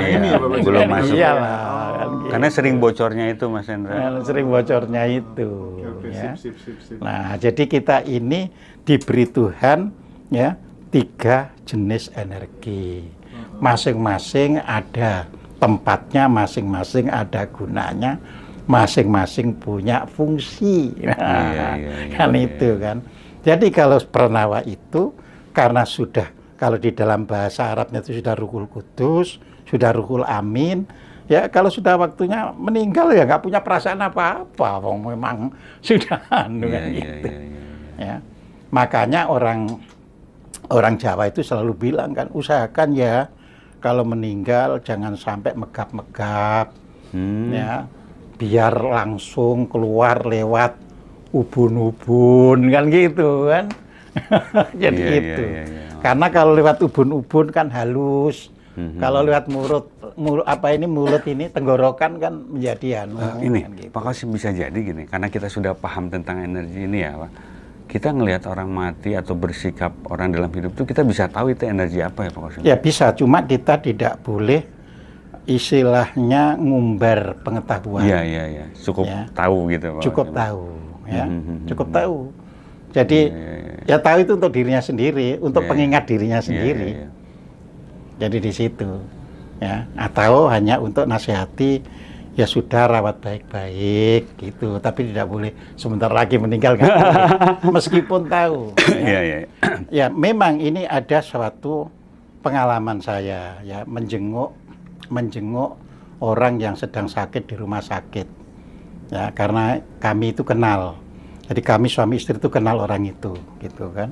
iya. Ini ya, Bapak belum masuk. Iya lah. Kan oh. gitu. Karena sering bocornya itu Mas Hendra. sering bocornya itu. Oke, ya. sip, sip, sip, sip. Nah, jadi kita ini diberi Tuhan ya tiga jenis energi. Oh. Masing-masing ada tempatnya, masing-masing ada gunanya masing-masing punya fungsi. Nah, iya, <laughs> iya, iya, kan iya. itu kan. Jadi kalau pernawa itu karena sudah kalau di dalam bahasa Arabnya itu sudah rukul kudus, sudah rukul amin, ya kalau sudah waktunya meninggal ya nggak punya perasaan apa-apa, wong memang <laughs> sudah anu iya, kan iya, gitu. Iya, iya, iya. Ya. Makanya orang orang Jawa itu selalu bilang kan usahakan ya kalau meninggal jangan sampai megap-megap hmm. ya biar langsung keluar lewat ubun-ubun kan gitu kan. <laughs> Jadi yeah, iya, gitu. Yeah, yeah, yeah. Karena kalau lewat ubun-ubun kan halus. Mm-hmm. Kalau lewat mulut, mulut apa ini mulut ini tenggorokan kan menjadi anu. Uh, ini, kan gitu. Pak bisa jadi gini, karena kita sudah paham tentang energi ini ya, Pak. Kita ngelihat orang mati atau bersikap orang dalam hidup itu kita bisa tahu itu energi apa ya Pak Kosim? Ya bisa, cuma kita tidak boleh istilahnya ngumbar pengetahuan. Iya iya iya, cukup ya. tahu gitu Pak. Cukup iya. tahu ya, hmm, hmm, hmm, cukup tahu. Jadi ya, ya, ya. tahu itu untuk dirinya sendiri, untuk ya, pengingat iya. dirinya sendiri. Ya, ya, ya. Jadi di situ ya, atau hanya untuk nasihati ya sudah rawat baik-baik gitu, tapi tidak boleh sebentar lagi meninggal kan. <laughs> Meskipun tahu. Ya. Iya, Ya, ya. ya, memang ini ada suatu pengalaman saya ya menjenguk menjenguk orang yang sedang sakit di rumah sakit. Ya, karena kami itu kenal. Jadi kami suami istri itu kenal orang itu, gitu kan.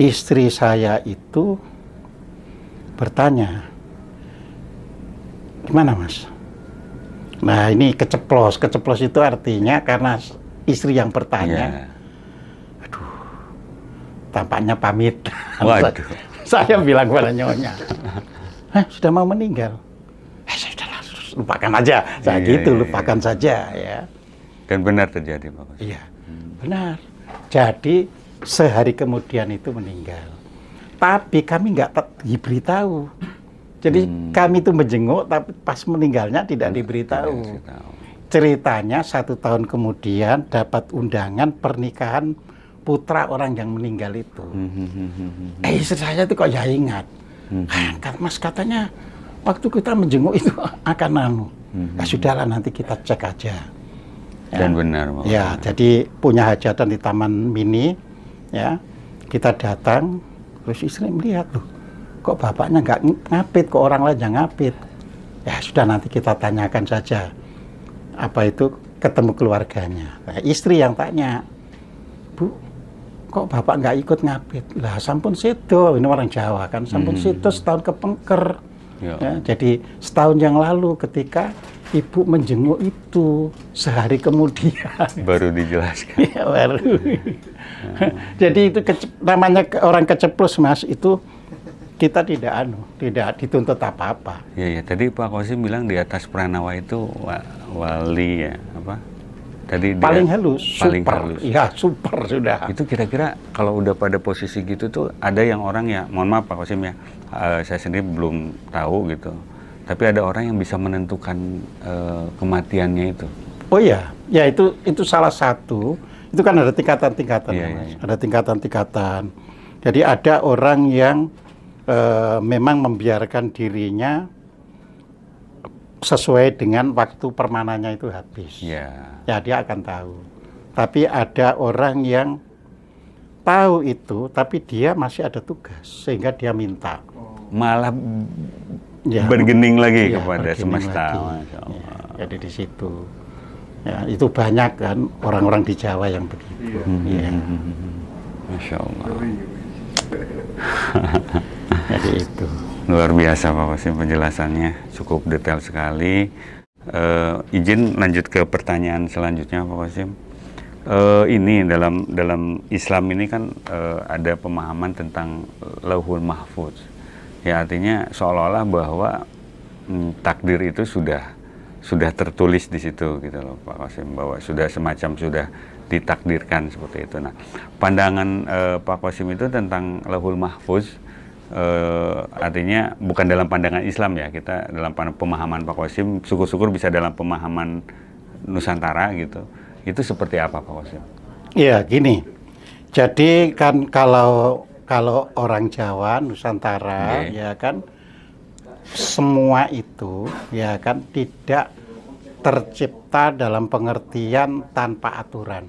Istri saya itu bertanya, "Gimana, Mas?" Nah, ini keceplos. Keceplos itu artinya karena istri yang bertanya. Yeah. Aduh. Tampaknya pamit. Waduh. <laughs> saya bilang kepada nyonya. Hah, sudah mau meninggal. Eh, saya sudahlah, lupakan aja. Saya iya, gitu, iya, lupakan iya. saja ya. Dan benar terjadi, Pak. Iya, hmm. benar. Jadi sehari kemudian itu meninggal. Tapi kami nggak diberitahu. Jadi hmm. kami itu menjenguk, tapi pas meninggalnya tidak diberitahu. Tidak Ceritanya satu tahun kemudian dapat undangan pernikahan putra orang yang meninggal itu. Hmm, hmm, hmm, eh, istri saya itu kok ya ingat Hmm. Mas katanya waktu kita menjenguk itu <laughs> akan Mm Hmm. Ya sudahlah nanti kita cek aja. Ya. Dan benar. Ya, jadi punya hajatan di taman mini, ya kita datang, terus istri melihat loh, kok bapaknya nggak ngapit, kok orang lain ngapit. Ya sudah nanti kita tanyakan saja apa itu ketemu keluarganya. Nah, istri yang tanya, Bu, kok bapak nggak ikut ngapit lah sampun situ ini orang Jawa kan sampun hmm. situ setahun kepengker ya. ya. jadi setahun yang lalu ketika ibu menjenguk itu sehari kemudian <laughs> baru dijelaskan ya baru hmm. <laughs> jadi itu kece- namanya orang keceplos mas itu kita tidak anu tidak dituntut apa apa ya ya tadi Pak Kosim bilang di atas Pranawa itu wali ya apa Tadi paling halus, paling super. halus. Ya, super sudah. Itu kira-kira kalau udah pada posisi gitu tuh ada yang orang ya, mohon maaf Pak Kosim ya, uh, saya sendiri belum tahu gitu. Tapi ada orang yang bisa menentukan uh, kematiannya itu. Oh iya, ya itu itu salah satu. Itu kan ada tingkatan-tingkatan, ya, ada tingkatan-tingkatan. Jadi ada orang yang uh, memang membiarkan dirinya sesuai dengan waktu permananya itu habis. Yeah. Ya dia akan tahu. Tapi ada orang yang tahu itu, tapi dia masih ada tugas sehingga dia minta. Malah ya, bergening lagi iya, kepada bergening semesta. Lagi. Ya, jadi di situ. Ya, itu banyak kan orang-orang di Jawa yang begitu. Iya. Hmm, ya. Hmm, hmm, Masya Allah. Iya. <laughs> jadi itu. Luar biasa Pak Wasim penjelasannya, cukup detail sekali. e, izin lanjut ke pertanyaan selanjutnya Pak Wasim. e, ini dalam dalam Islam ini kan e, ada pemahaman tentang lauhul mahfuz. Ya artinya seolah-olah bahwa mm, takdir itu sudah sudah tertulis di situ gitu loh Pak Wasim bahwa sudah semacam sudah ditakdirkan seperti itu. Nah, pandangan e, Pak Wasim itu tentang lauhul mahfuz Uh, artinya bukan dalam pandangan Islam ya kita dalam pemahaman Pak Wasim syukur-syukur bisa dalam pemahaman Nusantara gitu itu seperti apa Pak Wasim? Iya gini jadi kan kalau kalau orang Jawa Nusantara okay. ya kan semua itu ya kan tidak tercipta dalam pengertian tanpa aturan.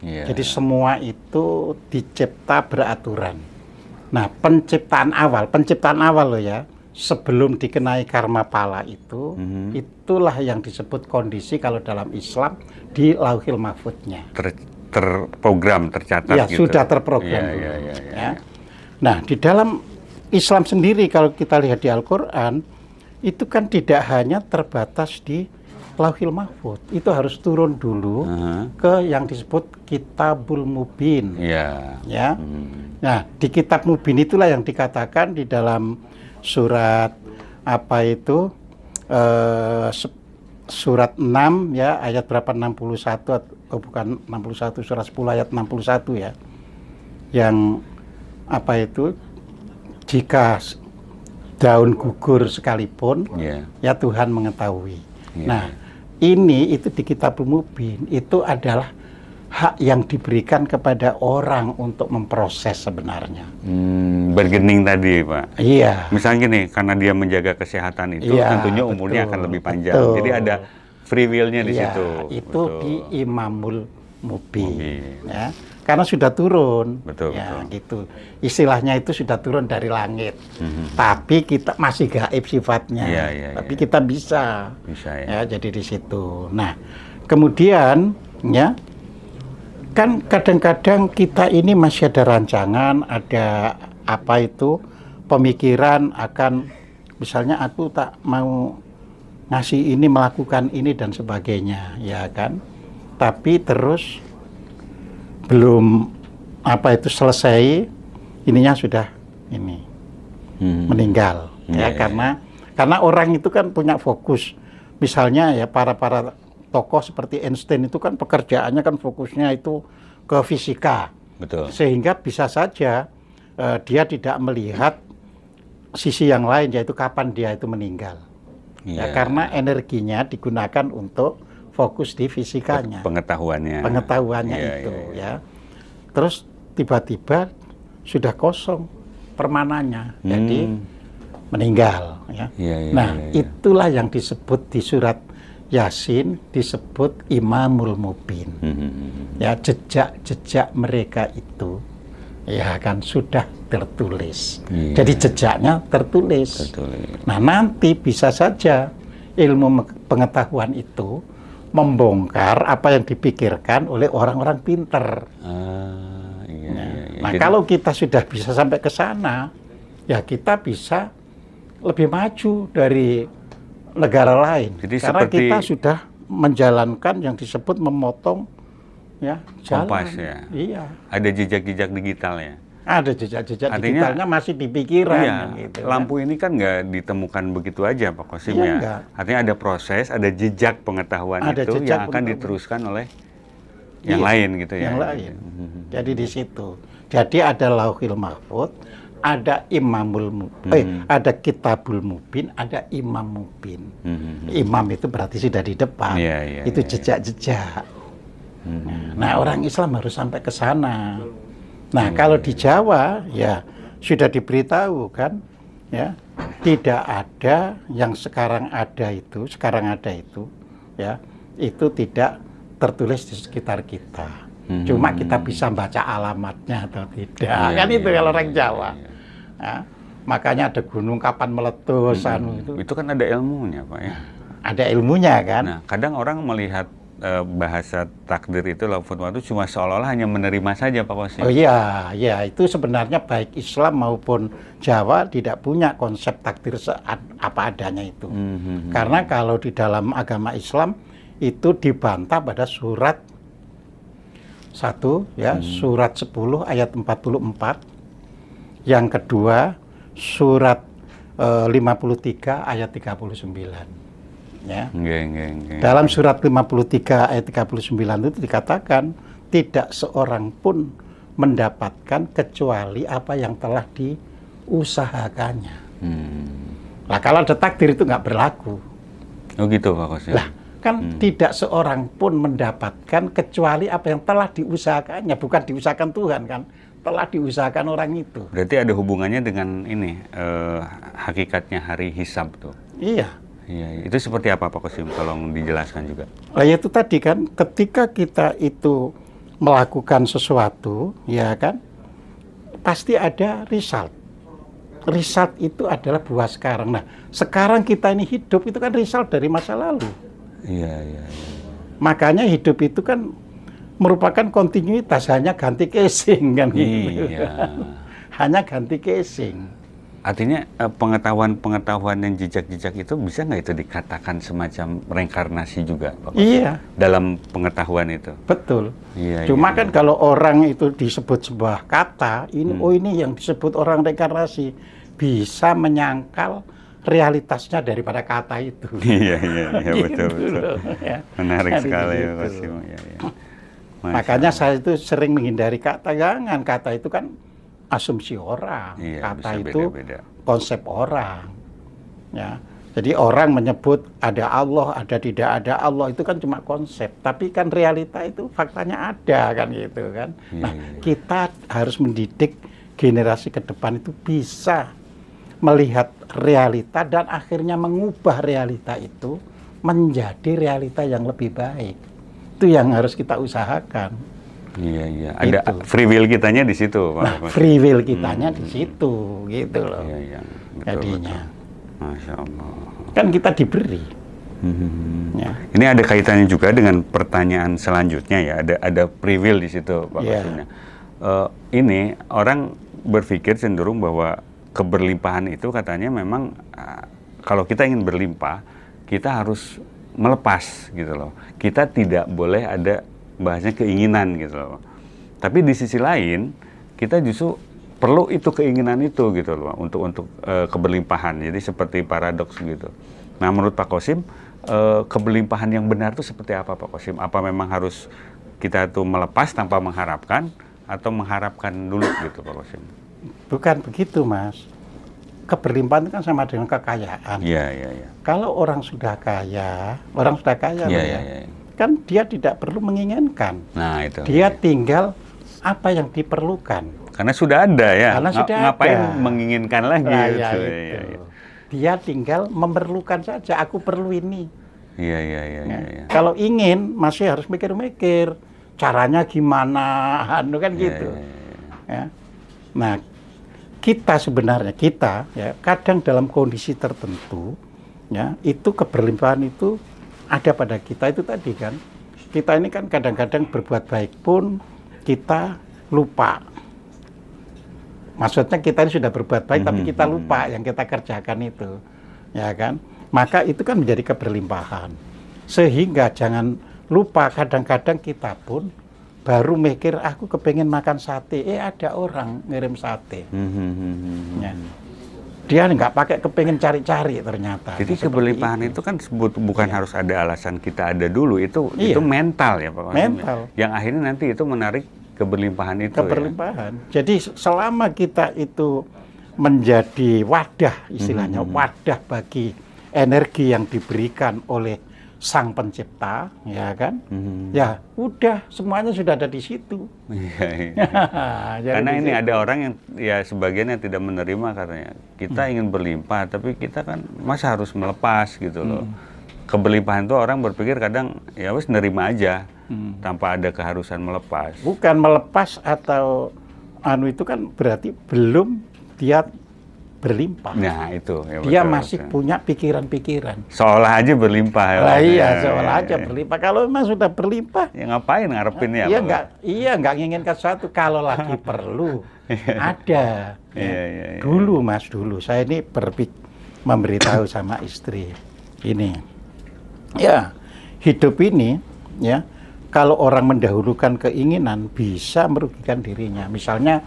Yeah. Jadi semua itu dicipta beraturan Nah, penciptaan awal, penciptaan awal loh ya, sebelum dikenai karma pala itu, hmm. itulah yang disebut kondisi kalau dalam Islam di lauhil mahfudnya. Ter, terprogram, tercatat ya, gitu. sudah terprogram. Ya, ya, ya, ya. Ya. Nah, di dalam Islam sendiri kalau kita lihat di Al-Qur'an itu kan tidak hanya terbatas di Lauhil Mahfud itu harus turun dulu uh -huh. ke yang disebut Kitabul Mubin. Yeah. Ya. Hmm. Nah, di Kitab Mubin itulah yang dikatakan di dalam surat apa itu eh, surat 6 ya ayat berapa 61 atau bukan 61 surat 10 ayat 61 ya. Yang apa itu jika daun gugur sekalipun yeah. ya Tuhan mengetahui. Yeah. Nah, ini itu di Kitab Mubin itu adalah hak yang diberikan kepada orang untuk memproses sebenarnya. Hmm, bergening tadi, Pak. Iya. Misalnya gini, karena dia menjaga kesehatan itu, iya, tentunya umurnya akan lebih panjang. Betul. Jadi ada free will-nya di iya, situ. Itu betul. di Imamul Mubin. Mubin. Ya karena sudah turun. Betul, ya, betul. gitu. Istilahnya itu sudah turun dari langit. Mm-hmm. Tapi kita masih gaib sifatnya. Yeah, yeah, iya. Tapi yeah. kita bisa. Bisa ya. ya. Jadi di situ. Nah, kemudian ya kan kadang-kadang kita ini masih ada rancangan, ada apa itu pemikiran akan misalnya aku tak mau ngasih ini melakukan ini dan sebagainya, ya kan? Tapi terus belum apa itu selesai ininya sudah ini hmm. meninggal yeah, ya yeah. Ya, ya. karena karena orang itu kan punya fokus misalnya ya para para tokoh seperti Einstein itu kan pekerjaannya kan fokusnya itu ke fisika Betul. sehingga bisa saja uh, dia tidak melihat sisi yang lain yaitu kapan dia itu meninggal yeah. ya iya. karena energinya digunakan untuk fokus di fisikanya. Pengetahuannya. Pengetahuannya iya, iya, ya, itu ya, ya. Terus tiba-tiba sudah kosong permanannya. Hmm. Jadi meninggal ya. ya, ya nah, ya, ya. itulah yang disebut di surat Yasin disebut Imamul Mubin. Hmm. hmm, hmm, hmm. Ya, jejak-jejak mereka itu ya kan sudah tertulis. Ya. Jadi jejaknya tertulis. tertulis. Nah, nanti bisa saja ilmu pengetahuan itu membongkar apa yang dipikirkan oleh orang-orang pinter. Ah, iya, nah, iya, iya. nah Jadi, kalau kita sudah bisa sampai ke sana, ya kita bisa lebih maju dari negara lain. Jadi Karena seperti, kita sudah menjalankan yang disebut memotong ya jalan. kompas ya. Iya. Ada jejak-jejak digitalnya. Ada jejak-jejak digitalnya masih di pikiran. Iya, gitu, kan. lampu kan. ini kan nggak ditemukan begitu aja Pak Kosim iya, ya. Enggak. Artinya ada proses, ada jejak pengetahuan ada itu jejak yang akan diteruskan oleh iya, yang lain gitu ya. Yang lain. Hmm, hmm, hmm. Jadi di situ. Jadi ada Lauhil Mahfud, ada Imamul Mubin, eh, ada Kitabul Mubin, ada Imam Mubin. Hmm. Imam itu berarti sudah di depan. Yeah, yeah, itu iya, iya. jejak-jejak. Yeah, yeah. hmm. Nah, orang Islam harus sampai ke sana. Nah, hmm. kalau di Jawa ya sudah diberitahu kan ya tidak ada yang sekarang ada itu, sekarang ada itu ya, itu tidak tertulis di sekitar kita. Hmm. Cuma kita hmm. bisa baca alamatnya atau tidak. Ya, kan ya, itu ya, kalau orang iya, Jawa. Iya. Ya, ya. Nah, makanya ada gunung kapan meletus hmm. anu itu. Itu kan ada ilmunya, Pak ya. Ada ilmunya kan. Nah, kadang orang melihat Eh, bahasa takdir itu fatwa itu cuma seolah-olah hanya menerima saja Pak Bos. Ya? Oh iya, ya itu sebenarnya baik Islam maupun Jawa tidak punya konsep takdir saat apa adanya itu. Mm -hmm. Karena kalau di dalam agama Islam itu dibantah pada surat satu ya, mm -hmm. surat 10 ayat 44. Yang kedua surat eh, puluh 53 ayat 39. Ya. surat lima puluh Dalam surat 53 ayat 39 itu dikatakan tidak seorang pun mendapatkan kecuali apa yang telah diusahakannya. Hmm. Nah, kalau ada takdir itu nggak berlaku. Oh gitu Pak Kos. Lah, kan hmm. tidak seorang pun mendapatkan kecuali apa yang telah diusahakannya, bukan diusahakan Tuhan kan, telah diusahakan orang itu. Berarti ada hubungannya dengan ini eh, hakikatnya hari hisab tuh. Iya. Iya, iya, itu seperti apa Pak Kusim? Tolong dijelaskan juga. Nah, ya itu tadi kan, ketika kita itu melakukan sesuatu, ya kan, pasti ada result. Result itu adalah buah sekarang. Nah, sekarang kita ini hidup itu kan result dari masa lalu. Iya, iya. iya. Makanya hidup itu kan merupakan kontinuitas, hanya ganti casing kan gitu. Iya. <laughs> hanya ganti casing. Artinya pengetahuan-pengetahuan yang jejak-jejak itu bisa nggak itu dikatakan semacam reinkarnasi juga, Bapak? Iya. Dalam pengetahuan itu. Betul. Iya. iya Cuma kan iya, kan kalau orang itu disebut sebuah kata, ini hmm. oh ini yang disebut orang reinkarnasi bisa menyangkal realitasnya daripada kata itu. <laughs> iya iya iya <laughs> gitu betul betul. betul. ya. <laughs> Menarik Jadi sekali gitu. Ya, iya. iya. <clears throat> Makanya saya itu sering menghindari kata jangan kata itu kan asumsi orang, iya, kata itu -beda. itu beda. konsep orang. Ya. Jadi orang menyebut ada Allah, ada tidak ada Allah itu kan cuma konsep, tapi kan realita itu faktanya ada kan gitu kan. Iya, nah, iya. iya. kita harus mendidik generasi ke depan itu bisa melihat realita dan akhirnya mengubah realita itu menjadi realita yang lebih baik. Itu yang harus kita usahakan. Iya iya. Ada gitu. free will kitanya di situ. Pak. Nah, free will kitanya hmm. di situ, gitu loh. Iya iya. Betul, Jadinya. Betul. Masya Allah. Kan kita diberi. Hmm, hmm, hmm. Ya. Ini ada kaitannya juga dengan pertanyaan selanjutnya ya. Ada ada free will di situ, Pak yeah. Iya. Uh, ini orang berpikir cenderung bahwa keberlimpahan itu katanya memang uh, kalau kita ingin berlimpah kita harus melepas gitu loh. Kita tidak boleh ada bahasnya keinginan gitu loh. Tapi di sisi lain kita justru perlu itu keinginan itu gitu loh untuk untuk e, eh, keberlimpahan. Jadi seperti paradoks gitu. Nah menurut Pak Kosim e, eh, keberlimpahan yang benar itu seperti apa Pak Kosim? Apa memang harus kita tuh melepas tanpa mengharapkan atau mengharapkan dulu gitu Pak Kosim? Bukan begitu Mas. Keberlimpahan kan sama dengan kekayaan. Iya iya iya. Kalau orang sudah kaya, orang sudah kaya. Iya ya. iya iya. Ya kan dia tidak perlu menginginkan. Nah, itu. Dia ya. tinggal apa yang diperlukan. Karena sudah ada ya. Karena Nga, sudah ngapain ada. menginginkan nah, lagi nah, gitu. Ya, itu. Ya, ya. Dia tinggal memerlukan saja aku perlu ini. Iya, iya, iya, ya. ya, ya. Kalau ingin masih harus mikir-mikir caranya gimana, <laughs> anu kan ya, gitu. Ya, ya. Ya. Nah, kita sebenarnya kita ya kadang dalam kondisi tertentu ya itu keberlimpahan itu ada pada kita itu tadi kan. Kita ini kan kadang-kadang berbuat baik pun kita lupa. Maksudnya kita ini sudah berbuat baik mm -hmm. tapi mhm, kita mhm. lupa yang kita kerjakan itu. Ya kan? Maka itu kan menjadi keberlimpahan. Sehingga jangan lupa kadang-kadang kita pun baru mikir aku kepengen makan sate eh ada orang ngirim sate mm -hmm. ya dia nggak pakai kepingin cari-cari ternyata. Jadi keberlimpahan itu. itu kan sebut, bukan iya. harus ada alasan kita ada dulu itu iya. itu mental ya Pak. Mental. Yang akhirnya nanti itu menarik keberlimpahan itu. Keberlimpahan. Ya? Jadi selama kita itu menjadi wadah istilahnya mm -hmm. wadah bagi energi yang diberikan oleh sang pencipta, ya kan? Hmm. Ya, udah semuanya sudah ada di situ. Iya, iya. <laughs> karena ini ada orang yang ya sebagian yang tidak menerima katanya. Kita hmm. ingin berlimpah, tapi kita kan masih harus melepas gitu loh. Hmm. Keberlimpahan itu orang berpikir kadang ya wes nerima aja hmm. tanpa ada keharusan melepas. Bukan melepas atau anu itu kan berarti belum dia berlimpah. Nah itu. Ya, betul, Dia masih betul. punya pikiran-pikiran. Seolah aja berlimpah. Ya, lah iya, ya. seolah ya, aja ya. berlimpah. Kalau memang sudah berlimpah. Ya ngapain ngarepin ya? Iya ya? nggak, iya nggak inginkan sesuatu. Kalau lagi <laughs> perlu iya. ada. Ya. Ya, ya, ya. Dulu mas dulu, saya ini berpik memberitahu <coughs> sama istri ini. Ya hidup ini ya kalau orang mendahulukan keinginan bisa merugikan dirinya. Misalnya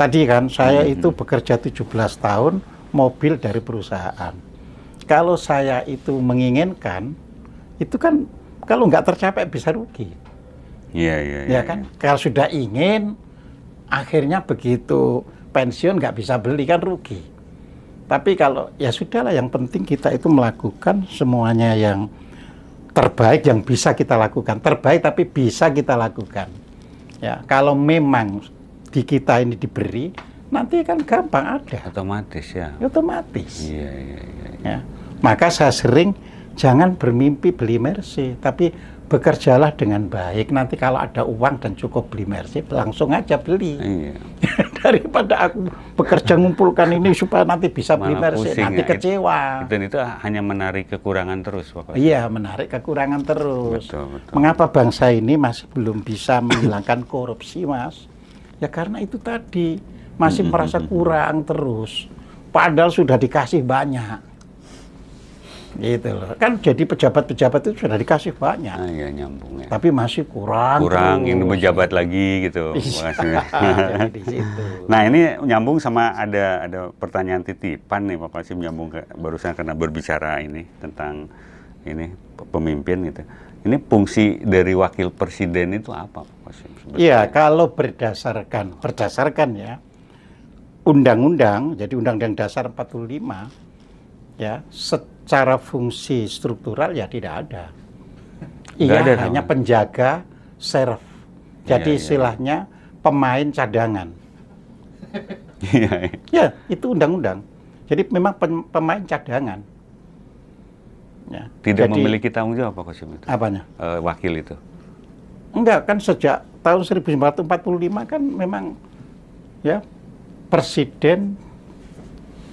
tadi kan saya hmm. itu bekerja 17 tahun mobil dari perusahaan. Kalau saya itu menginginkan itu kan kalau nggak tercapai bisa rugi. Iya iya. Ya, ya kan ya. kalau sudah ingin akhirnya begitu pensiun nggak bisa beli kan rugi. Tapi kalau ya sudahlah yang penting kita itu melakukan semuanya yang terbaik yang bisa kita lakukan. Terbaik tapi bisa kita lakukan. Ya, kalau memang di kita ini diberi, nanti kan gampang ada. Otomatis ya. ya otomatis. Iya, iya, iya, iya. Ya. Maka saya sering jangan bermimpi beli Mercy, tapi bekerjalah dengan baik. Nanti kalau ada uang dan cukup beli Mercy, langsung aja beli. Iya. <laughs> Daripada aku bekerja ngumpulkan ini supaya nanti bisa Mana beli Mercy, nanti ya. kecewa. Dan itu hanya menarik kekurangan terus pokoknya. Iya, menarik kekurangan terus. Betul, betul. Mengapa bangsa ini masih belum bisa menghilangkan korupsi, Mas? Ya karena itu tadi masih hmm, hmm merasa hmm, hmm. kurang terus. Padahal sudah dikasih banyak. Gitu loh. Kan jadi pejabat-pejabat itu sudah dikasih banyak. nah, iya, nyambung ya. Tapi masih kurang. Kurang ingin menjabat lagi gitu. <laughs> Iya, nah, ini nyambung sama ada ada pertanyaan titipan nih Pak Kasim nyambung ke, barusan karena berbicara ini tentang ini pemimpin gitu. Ini fungsi dari wakil presiden itu apa? Iya, kalau berdasarkan berdasarkan ya undang-undang, jadi undang-undang dasar 45 ya, secara fungsi struktural ya tidak ada. Iya, hanya dong. penjaga serf. Iya, jadi ya. istilahnya pemain cadangan. <laughs> Iya, iya. Ya, itu undang-undang. Jadi memang pemain cadangan. Ya. Tidak Jadi, memiliki tanggung jawab Pak Kosim itu? Apanya? E, wakil itu? Enggak, kan sejak tahun 1945 kan memang ya presiden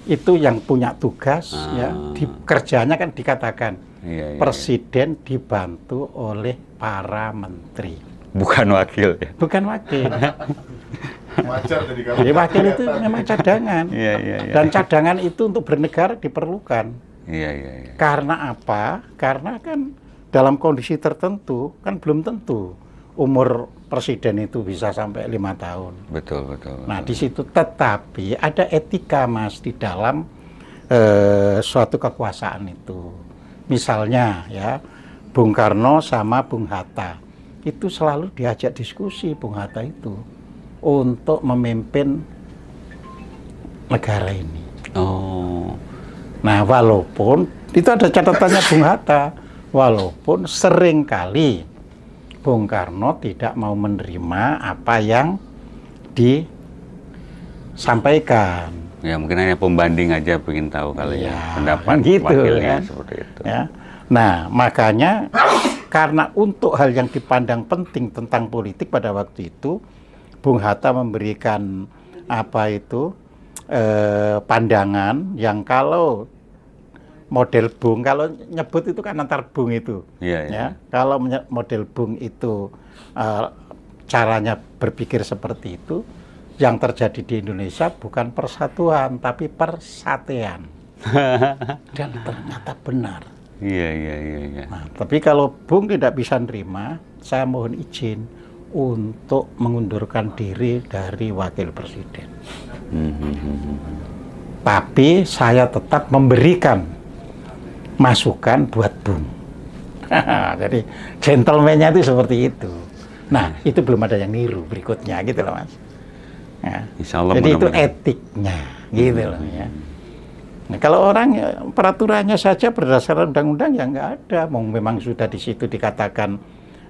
itu yang punya tugas ya, ah. ya di, kerjanya kan dikatakan iya, iya, iya, presiden dibantu oleh para menteri bukan wakil ya bukan wakil <laughs> wajar jadi ya, wakil <laughs> itu memang cadangan iya, iya, iya. dan cadangan itu untuk bernegara diperlukan Iya, iya, iya. Karena apa? Karena kan dalam kondisi tertentu kan belum tentu umur presiden itu bisa sampai lima tahun. Betul, betul. betul. Nah, di situ tetapi ada etika Mas di dalam eh, suatu kekuasaan itu. Misalnya ya, Bung Karno sama Bung Hatta itu selalu diajak diskusi Bung Hatta itu untuk memimpin negara ini. Oh. Nah, walaupun itu ada catatannya Bung Hatta, walaupun seringkali Bung Karno tidak mau menerima apa yang disampaikan. Ya, mungkin hanya pembanding aja ingin tahu kali ya, ya pendapat kan gitu, wakilnya kan? seperti itu. Ya. Nah, makanya karena untuk hal yang dipandang penting tentang politik pada waktu itu, Bung Hatta memberikan apa itu eh, pandangan yang kalau model bung kalau nyebut itu kan antar bung itu iya, iya. ya iya. kalau model bung itu eh, caranya berpikir seperti itu yang terjadi di Indonesia bukan persatuan tapi persatean <laughs> dan ternyata benar iya iya iya iya nah, tapi kalau bung tidak bisa nerima saya mohon izin untuk mengundurkan diri dari wakil presiden tapi saya tetap memberikan masukan buat Bung. <laughs> Jadi gentlemannya itu seperti itu. Nah, itu belum ada yang niru berikutnya gitu loh Mas. Ya. Insya Allah Jadi itu etiknya gitu loh ya. Nah, kalau orang ya, peraturannya saja berdasarkan undang-undang ya enggak ada, memang sudah di situ dikatakan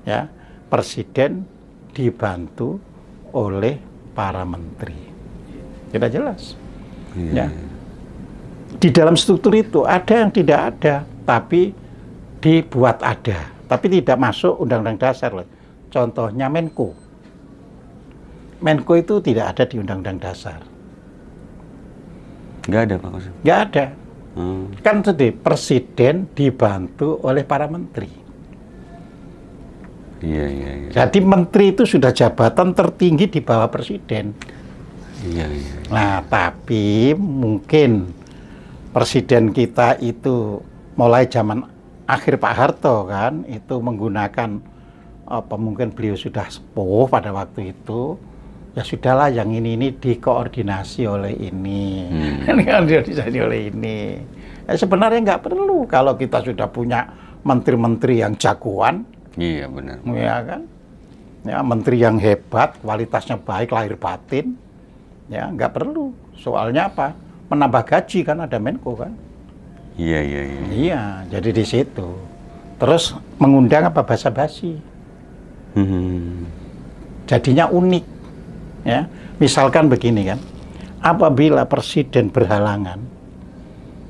ya presiden dibantu oleh para menteri. Tidak jelas. Yeah. Ya. Di dalam struktur itu ada yang tidak ada, tapi dibuat ada, tapi tidak masuk Undang-Undang Dasar loh. Contohnya Menko. Menko itu tidak ada di Undang-Undang Dasar. Nggak ada Pak Kosim? Nggak ada. Hmm. Kan tadi presiden dibantu oleh para menteri. Iya, iya, iya. Jadi menteri itu sudah jabatan tertinggi di bawah presiden. Iya, iya. Nah, tapi mungkin presiden kita itu mulai zaman akhir Pak Harto kan itu menggunakan apa mungkin beliau sudah sepuh pada waktu itu ya sudahlah yang ini ini dikoordinasi oleh ini hmm. <laughs> dikoordinasi oleh ini ya, sebenarnya nggak perlu kalau kita sudah punya menteri-menteri yang jagoan iya benar ya kan ya menteri yang hebat kualitasnya baik lahir batin Ya, nggak perlu. Soalnya apa? Menambah gaji kan ada Menko kan. Iya, iya, iya. Iya, jadi di situ. Terus mengundang apa basa-basi. Hmm. Jadinya unik. Ya, misalkan begini kan. Apabila presiden berhalangan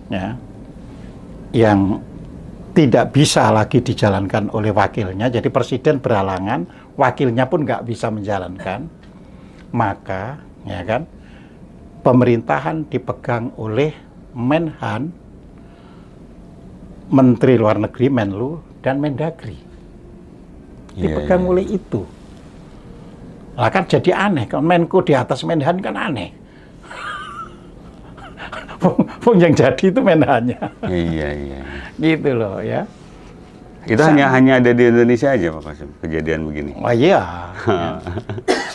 ya yang tidak bisa lagi dijalankan oleh wakilnya, jadi presiden berhalangan, wakilnya pun nggak bisa menjalankan, maka ya kan? Pemerintahan dipegang oleh Menhan, Menteri Luar Negeri Menlu dan Mendagri. Iya, dipegang yeah, yeah. oleh iya. itu. Lah kan jadi aneh kalau Menko di atas Menhan kan aneh. Pun <laughs> yang jadi itu Menhannya. Iya yeah, iya. Gitu loh ya. Itu hanya hanya ada di Indonesia aja Pak Kasim, kejadian begini. Oh iya. <laughs>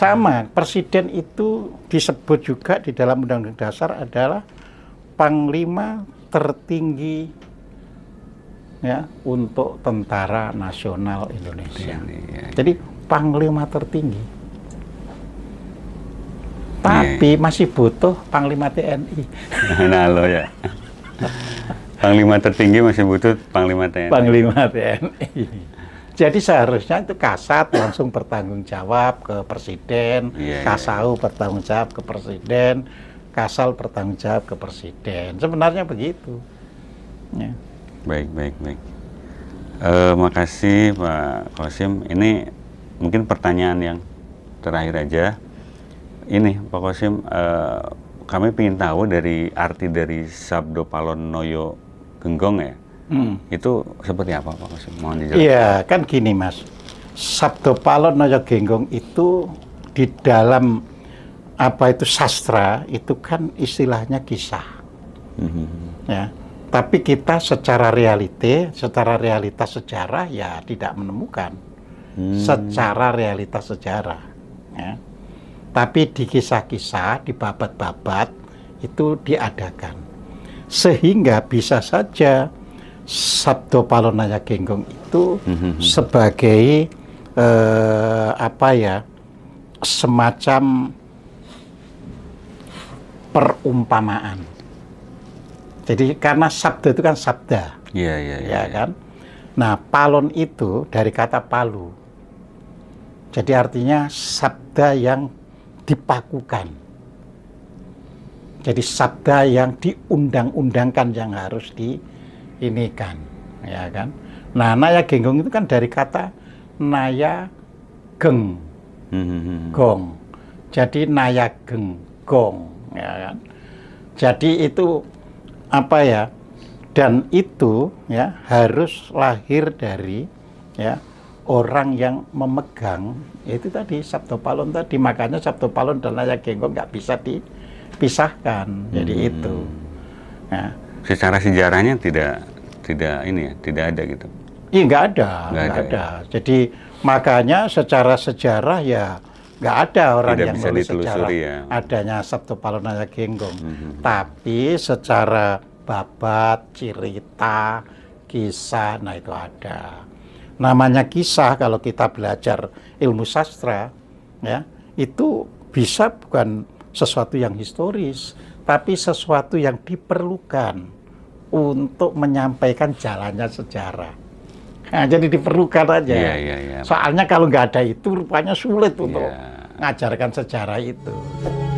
sama, presiden itu disebut juga di dalam Undang-Undang Dasar adalah panglima tertinggi ya untuk tentara nasional Indonesia. Iya, iya. Jadi panglima tertinggi. Tapi ya. masih butuh panglima TNI. <laughs> nah lo ya. <laughs> Panglima tertinggi masih butuh Panglima TNI. E. Panglima TNI. E. Jadi seharusnya itu Kasat langsung bertanggung jawab ke Presiden, yeah, iya. Kasau yeah. bertanggung jawab ke Presiden, Kasal bertanggung jawab ke Presiden. Sebenarnya begitu. Ya. Baik, baik, baik. Uh, makasih Pak Kosim. Ini mungkin pertanyaan yang terakhir aja. Ini Pak Kosim, uh, kami ingin tahu dari arti dari Sabdo Palon Noyo genggong ya, hmm. itu seperti apa Pak Mas? Mohon dijelaskan. Iya, kan gini Mas. Sabdo Palon Noyo Genggong itu di dalam apa itu sastra itu kan istilahnya kisah. Hmm. Ya. Tapi kita secara realite, secara realitas sejarah ya tidak menemukan. Hmm. Secara realitas sejarah. Ya. Tapi di kisah-kisah, di babat-babat itu diadakan sehingga bisa saja Sabdo Palonaya Genggong itu mm-hmm. sebagai eh, apa ya semacam perumpamaan. Jadi karena sabda itu kan sabda, yeah, yeah, yeah, ya iya. kan. Nah palon itu dari kata palu, jadi artinya sabda yang dipakukan. Jadi sabda yang diundang-undangkan yang harus di ya kan. Nah, naya genggong itu kan dari kata naya geng, gong. Jadi naya geng, gong, ya kan. Jadi itu apa ya? Dan itu ya harus lahir dari ya orang yang memegang itu tadi Sabto Palon tadi makanya Sabto Palon dan Naya Genggong nggak bisa di pisahkan Hmm. Jadi itu. Ya. Secara sejarahnya tidak tidak ini ya, tidak ada gitu. Iya nggak ada, nggak ada. ada. Ya. Jadi makanya secara sejarah ya nggak ada orang tidak yang bisa sejarah ya. adanya Sabtu Palonaya Genggong. Hmm, hmm, hmm. Tapi secara babat, cerita, kisah, nah itu ada. Namanya kisah kalau kita belajar ilmu sastra, ya itu bisa bukan sesuatu yang historis, tapi sesuatu yang diperlukan untuk menyampaikan jalannya sejarah. Nah, jadi diperlukan aja. Yeah, yeah, yeah. Soalnya kalau nggak ada itu rupanya sulit iya. untuk yeah. ngajarkan sejarah itu.